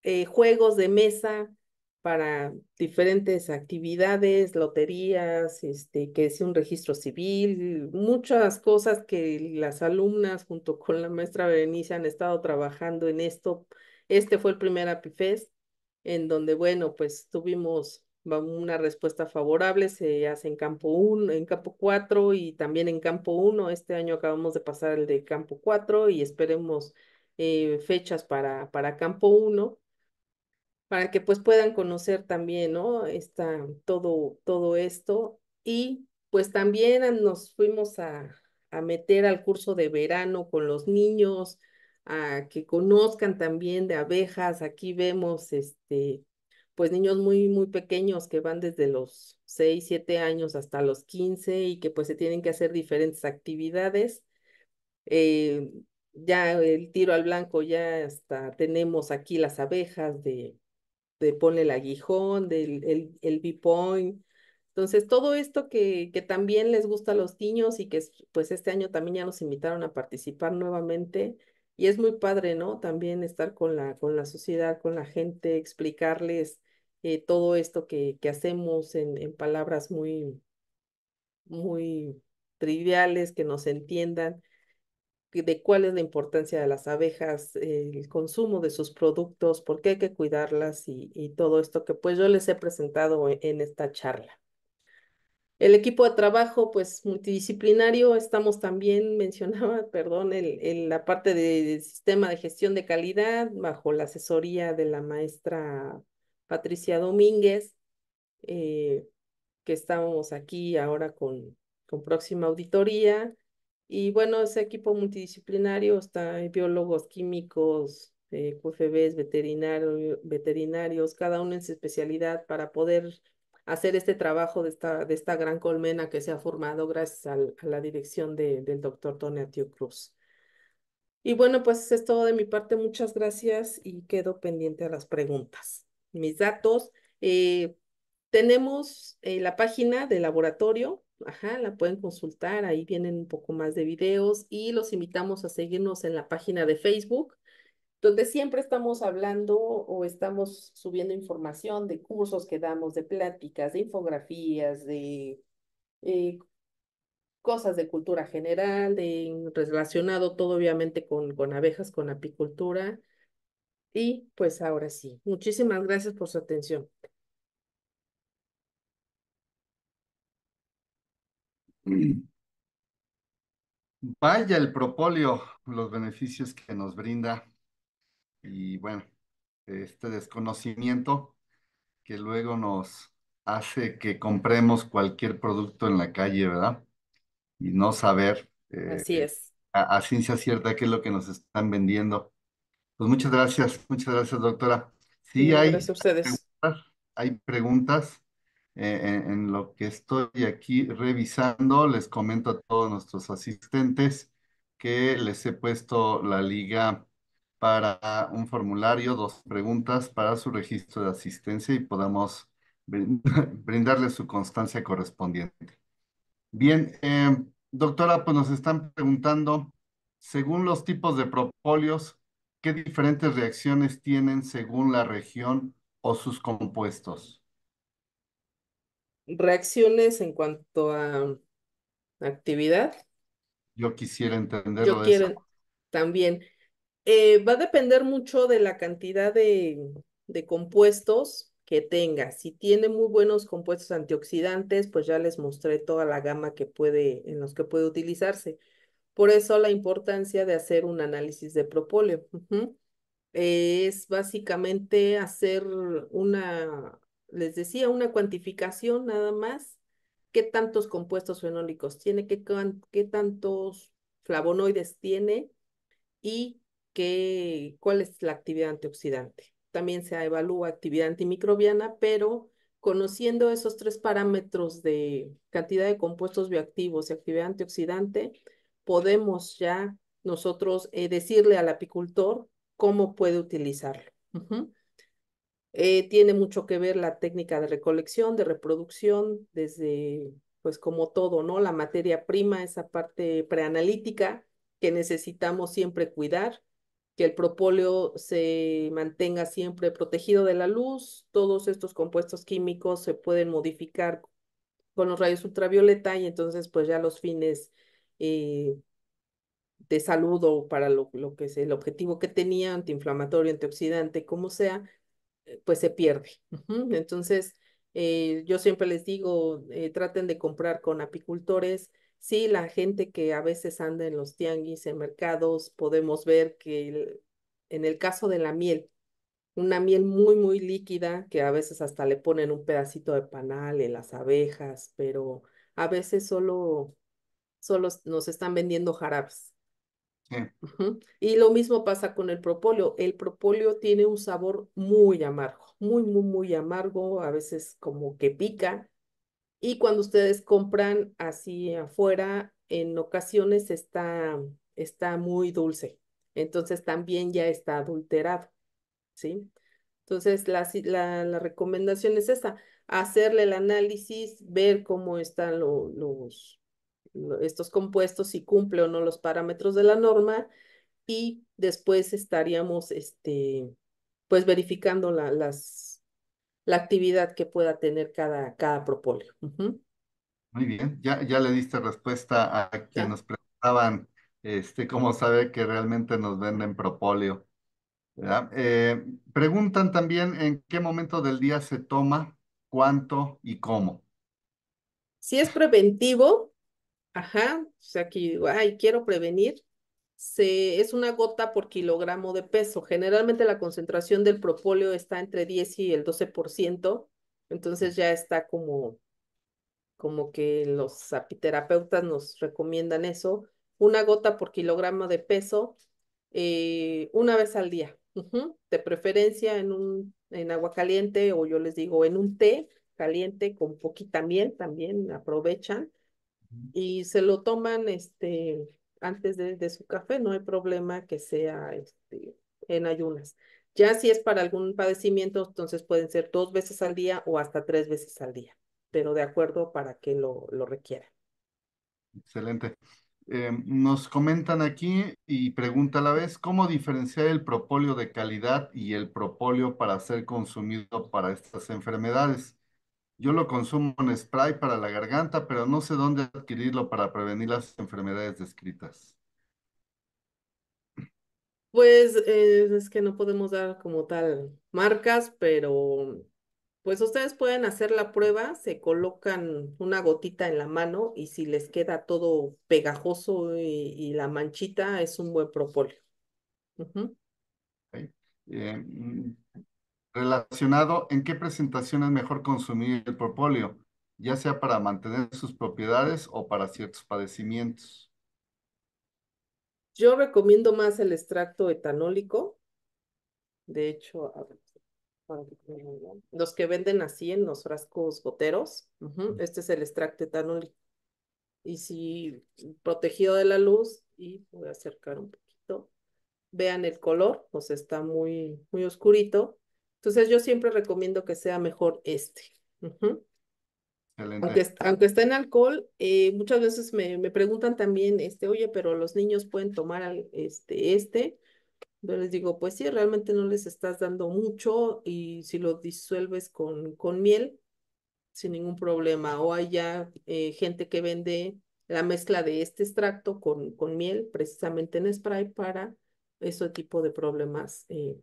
eh, juegos de mesa para diferentes actividades, loterías, este, que es un registro civil, muchas cosas que las alumnas junto con la maestra Berenice han estado trabajando en esto. Este fue el primer APIFES, en donde, bueno, pues tuvimos una respuesta favorable, se hace en campo 1, en campo 4 y también en campo 1. Este año acabamos de pasar el de campo 4 y esperemos eh, fechas para, para campo 1 para que pues puedan conocer también, ¿no? Está todo, todo esto y pues también nos fuimos a, a meter al curso de verano con los niños, a que conozcan también de abejas. Aquí vemos este pues niños muy, muy pequeños que van desde los 6, 7 años hasta los 15 y que pues se tienen que hacer diferentes actividades. Eh, ya el tiro al blanco, ya hasta tenemos aquí las abejas de, de ponle el aguijón, del el, el Entonces, todo esto que, que también les gusta a los niños y que pues este año también ya nos invitaron a participar nuevamente, y es muy padre, ¿no? También estar con la, con la sociedad, con la gente, explicarles eh, todo esto que, hacemos en, palabras muy, muy triviales, que nos entiendan, de cuál es la importancia de las abejas, el consumo de sus productos, por qué hay que cuidarlas y, todo esto que pues yo les he presentado e, en esta charla. El equipo de trabajo, pues multidisciplinario, estamos también, mencionaba, perdón, en la parte del sistema de gestión de calidad bajo la asesoría de la maestra Patricia Domínguez, eh, que estamos aquí ahora con, con próxima auditoría. Y bueno, ese equipo multidisciplinario está eh, biólogos, químicos, eh, QFBs, veterinarios, cada uno en su especialidad para poder hacer este trabajo de esta, de esta gran colmena que se ha formado gracias a la dirección del doctor Atio Cruz. Y bueno, pues es todo de mi parte. Muchas gracias y quedo pendiente a las preguntas mis datos. Eh, tenemos eh, la página de laboratorio, ajá, la pueden consultar, ahí vienen un poco más de videos y los invitamos a seguirnos en la página de Facebook, donde siempre estamos hablando o estamos subiendo información de cursos que damos, de pláticas, de infografías, de eh, cosas de cultura general, de, relacionado todo obviamente con, con abejas, con apicultura. Y pues ahora sí, muchísimas gracias por su atención. Vaya el propóleo, los beneficios que nos brinda y bueno, este desconocimiento que luego nos hace que compremos cualquier producto en la calle, ¿verdad? Y no saber. Eh, es. A, a ciencia cierta qué es lo que nos están vendiendo pues muchas gracias, muchas gracias, doctora. Sí, hay preguntas, hay preguntas eh, en, lo que estoy aquí revisando. Les comento a todos nuestros asistentes que les he puesto la liga para un formulario, dos preguntas para su registro de asistencia y podamos brindarle brindarles su constancia correspondiente. Bien, eh, doctora, pues nos están preguntando, según los tipos de propolios ¿Qué diferentes reacciones tienen según la región o sus compuestos? Reacciones en cuanto a actividad. Yo quisiera entenderlo quiero también. Eh, va a depender mucho de la cantidad de, de compuestos que tenga. Si tiene muy buenos compuestos antioxidantes, pues ya les mostré toda la gama que puede, en los que puede utilizarse. Por eso la importancia de hacer un análisis de propóleo. Es básicamente hacer una, les decía, una cuantificación nada más. ¿Qué tantos compuestos fenólicos tiene? ¿Qué, qué tantos flavonoides tiene? ¿Y qué, cuál es la actividad antioxidante? También se evalúa actividad antimicrobiana, pero conociendo esos tres parámetros de cantidad de compuestos bioactivos y actividad antioxidante, podemos ya nosotros eh, decirle al apicultor cómo puede utilizarlo. Eh, tiene mucho que ver la técnica de recolección, de reproducción, desde, pues como todo, ¿no? La materia prima, esa parte preanalítica que necesitamos siempre cuidar, que el propóleo se mantenga siempre protegido de la luz, todos estos compuestos químicos se pueden modificar con los rayos ultravioleta y entonces pues ya los fines eh, de salud o para lo, que es el objetivo que tenía, antiinflamatorio, antioxidante, como sea, eh, pues se pierde. Entonces, eh, yo siempre les digo, traten de comprar con apicultores. Sí, la gente que a veces anda en los tianguis, en mercados, podemos ver que en el caso de la miel, una miel muy, muy líquida, que a veces hasta le ponen un pedacito de panal en las abejas, pero a veces solo solo nos están vendiendo jarabes. Y lo mismo pasa con el propóleo. El propóleo tiene un sabor muy amargo, muy, muy, muy amargo, a veces como que pica. Y cuando ustedes compran así afuera, en ocasiones está, está muy dulce. Entonces también ya está adulterado. ¿Sí? Entonces la, recomendación es esa hacerle el análisis, ver cómo están los, estos compuestos si cumple o no los parámetros de la norma y después estaríamos este, pues verificando la, las, la actividad que pueda tener cada, cada propóleo. Muy bien, ya, ya le diste respuesta a quienes nos preguntaban este, cómo sabe que realmente nos venden propóleo. Eh, preguntan también en qué momento del día se toma, cuánto y cómo. Si es preventivo, Ajá, o sea que, ay, quiero prevenir. Se, es una gota por kilogramo de peso. Generalmente la concentración del propóleo está entre 10 y el 12%, entonces ya está como, como que los apiterapeutas nos recomiendan eso. Una gota por kilogramo de peso eh, una vez al día, de preferencia en, un, en agua caliente o yo les digo en un té caliente con poquita miel también aprovechan y se lo toman este, antes de, su café, no hay problema que sea este, en ayunas. Ya si es para algún padecimiento, entonces pueden ser dos veces al día o hasta tres veces al día, pero de acuerdo para que lo, lo requiera. Excelente. Eh, nos comentan aquí y pregunta a la vez, ¿cómo diferenciar el propóleo de calidad y el propóleo para ser consumido para estas enfermedades? Yo lo consumo en spray para la garganta, pero no sé dónde adquirirlo para prevenir las enfermedades descritas. Pues eh, es que no podemos dar como tal marcas, pero pues ustedes pueden hacer la prueba, se colocan una gotita en la mano y si les queda todo pegajoso y, la manchita es un buen propóleo relacionado en qué presentación es mejor consumir el propóleo, ya sea para mantener sus propiedades o para ciertos padecimientos. Yo recomiendo más el extracto etanólico. De hecho, los que venden así en los frascos goteros, este es el extracto etanólico. Y si protegido de la luz, y voy a acercar un poquito, vean el color, pues está muy, muy oscurito, entonces yo siempre recomiendo que sea mejor este. Aunque, está en alcohol, eh, muchas veces me, preguntan también, este, oye, pero los niños pueden tomar este, este. Yo les digo, pues sí, realmente no les estás dando mucho y si lo disuelves con, con miel, sin ningún problema. O hay ya eh, gente que vende la mezcla de este extracto con, con miel, precisamente en spray, para ese tipo de problemas eh,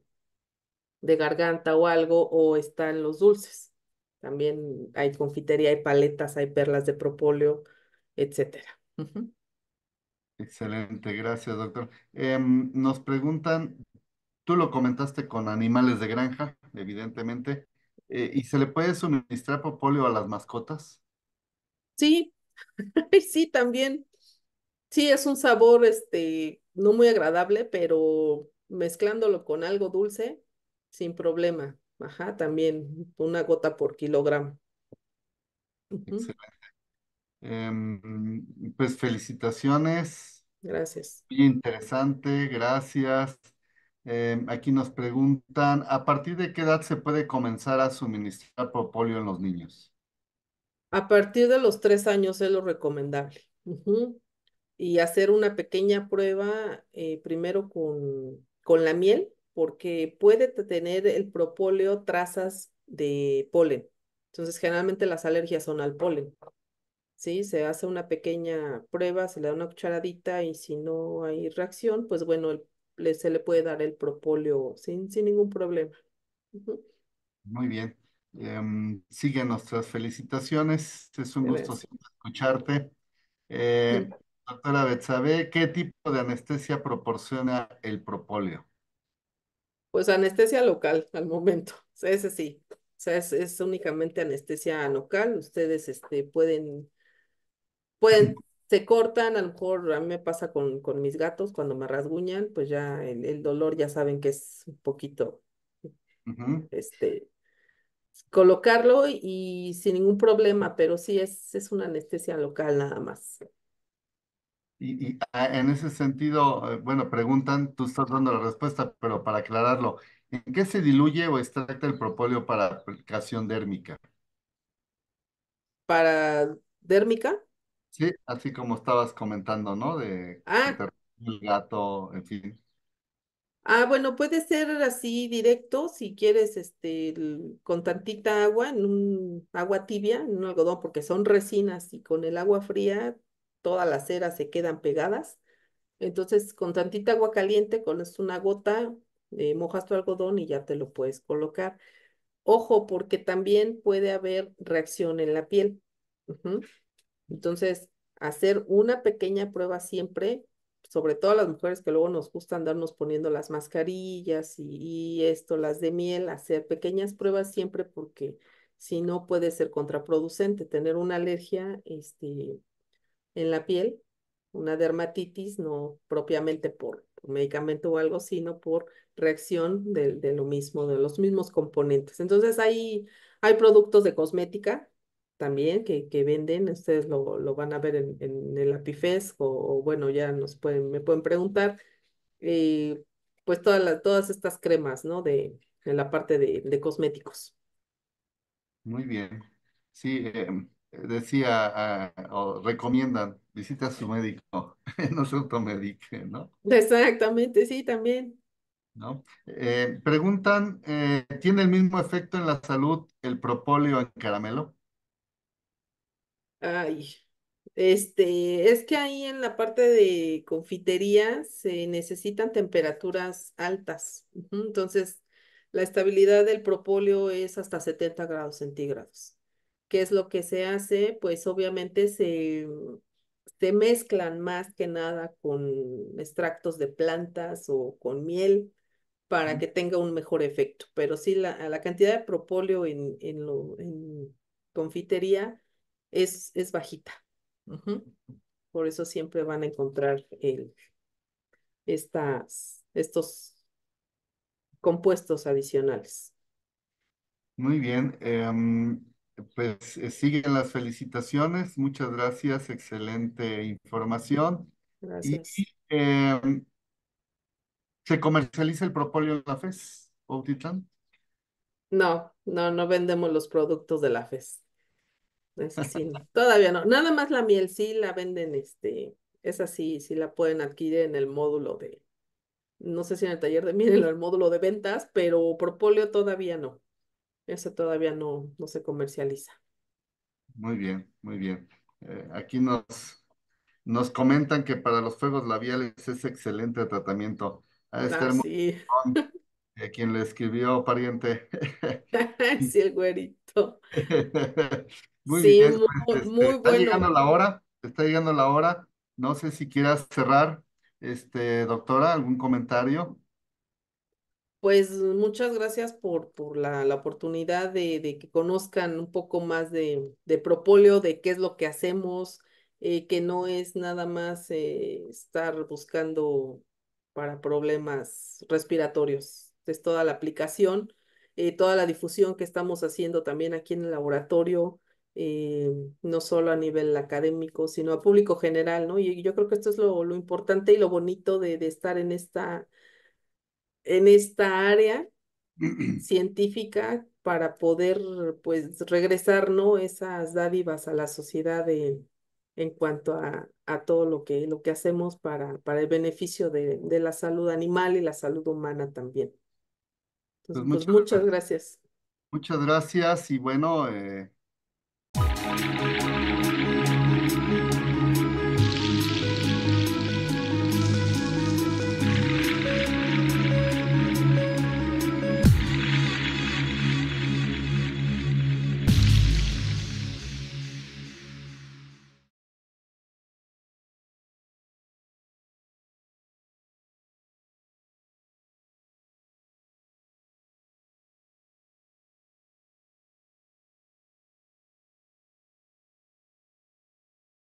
de garganta o algo, o están los dulces. También hay confitería, hay paletas, hay perlas de propóleo, etcétera. Excelente, gracias, doctor. Em, nos preguntan, tú lo comentaste con animales de granja, evidentemente, eh, ¿y se le puede suministrar propóleo a las mascotas? Sí, sí, también. Sí, es un sabor, este, no muy agradable, pero mezclándolo con algo dulce, sin problema. Ajá, también una gota por kilogramo. Excelente. Em, pues felicitaciones. Gracias. Muy interesante, gracias. Em, aquí nos preguntan, ¿a partir de qué edad se puede comenzar a suministrar propóleo en los niños? A partir de los tres años es lo recomendable. Y hacer una pequeña prueba eh, primero con, con la miel, porque puede tener el propóleo trazas de polen. Entonces, generalmente las alergias son al polen. ¿sí? Se hace una pequeña prueba, se le da una cucharadita y si no hay reacción, pues bueno, se le puede dar el propóleo sin, sin ningún problema. Muy bien. Em, Siguen nuestras felicitaciones. Es un gusto escucharte. Eh, doctora Betsabe, ¿qué tipo de anestesia proporciona el propóleo? Pues anestesia local al momento, ese sí. sea, es, únicamente anestesia local. Ustedes este, pueden, pueden se cortan, a lo mejor a mí me pasa con, con mis gatos, cuando me rasguñan, pues ya el, dolor ya saben que es un poquito, este, colocarlo y, sin ningún problema, pero sí es, es una anestesia local nada más. Y, ah, en ese sentido, eh, bueno, preguntan, tú estás dando la respuesta, pero para aclararlo, ¿en qué se diluye o extracta el propóleo para aplicación dérmica? ¿Para dérmica? Sí, así como estabas comentando, ¿no? De ah. gato, en fin. Ah, bueno, puede ser así directo, si quieres, este, con tantita agua, en un agua tibia, en un algodón, porque son resinas y con el agua fría todas las ceras se quedan pegadas. Entonces, con tantita agua caliente, con una gota, eh, mojas tu algodón y ya te lo puedes colocar. Ojo, porque también puede haber reacción en la piel. Entonces, hacer una pequeña prueba siempre, sobre todo las mujeres que luego nos gusta andarnos poniendo las mascarillas y, y esto, las de miel, hacer pequeñas pruebas siempre porque si no puede ser contraproducente, tener una alergia, este, en la piel, una dermatitis, no propiamente por, medicamento o algo, sino por reacción de, lo mismo, de los mismos componentes. Entonces hay, hay productos de cosmética también que, que venden, ustedes lo, lo van a ver en, el Apifes o, bueno, ya nos pueden, me pueden preguntar, eh, pues todas, todas estas cremas, ¿no? De, en la parte de, de cosméticos. Muy bien. Sí, eh, decía ah, o recomiendan, visita a su médico, no se automedique, ¿no? Exactamente, sí, también. ¿No? Eh, preguntan, eh, ¿tiene el mismo efecto en la salud el propóleo en caramelo? Ay, este, es que ahí en la parte de confitería se necesitan temperaturas altas. Entonces, la estabilidad del propóleo es hasta 70 grados centígrados. ¿Qué es lo que se hace? Pues obviamente se, se mezclan más que nada con extractos de plantas o con miel para que tenga un mejor efecto. Pero sí, la, la cantidad de propóleo en, en, lo, en confitería es, es bajita. Por eso siempre van a encontrar el, estas, estos compuestos adicionales. Muy bien. Em, pues eh, siguen las felicitaciones, muchas gracias, excelente información. Gracias. Em, ¿Se comercializa el propóleo de la FES, No, no, no vendemos los productos de la FES. Es así, todavía no. Nada más la miel sí la venden, este, es así, sí la pueden adquirir en el módulo de, no sé si en el taller de miel, en el módulo de ventas, pero propóleo todavía no. Eso todavía no, no se comercializa. Muy bien, muy bien. Eh, aquí nos, nos comentan que para los fuegos labiales es excelente tratamiento. A sí. Eh, quien le escribió, pariente. sí, el güerito. muy bien. Pues, este, muy, está llegando la hora, está llegando la hora. No sé si quieras cerrar, este, doctora, algún comentario pues muchas gracias por, por la, la oportunidad de, que conozcan un poco más de, de Propóleo, de qué es lo que hacemos, eh, que no es nada más eh, estar buscando para problemas respiratorios. Es toda la aplicación, eh, toda la difusión que estamos haciendo también aquí en el laboratorio, no solo a nivel académico, sino a público general, ¿no? Y yo creo que esto es lo, importante y lo bonito de estar en esta en esta área científica para poder pues regresar ¿no? esas dádivas a la sociedad en, cuanto a, todo lo que, lo que hacemos para, para el beneficio de, la salud animal y la salud humana también. Pues, Entonces, pues, muchas, gracias. Muchas gracias y bueno... Eh,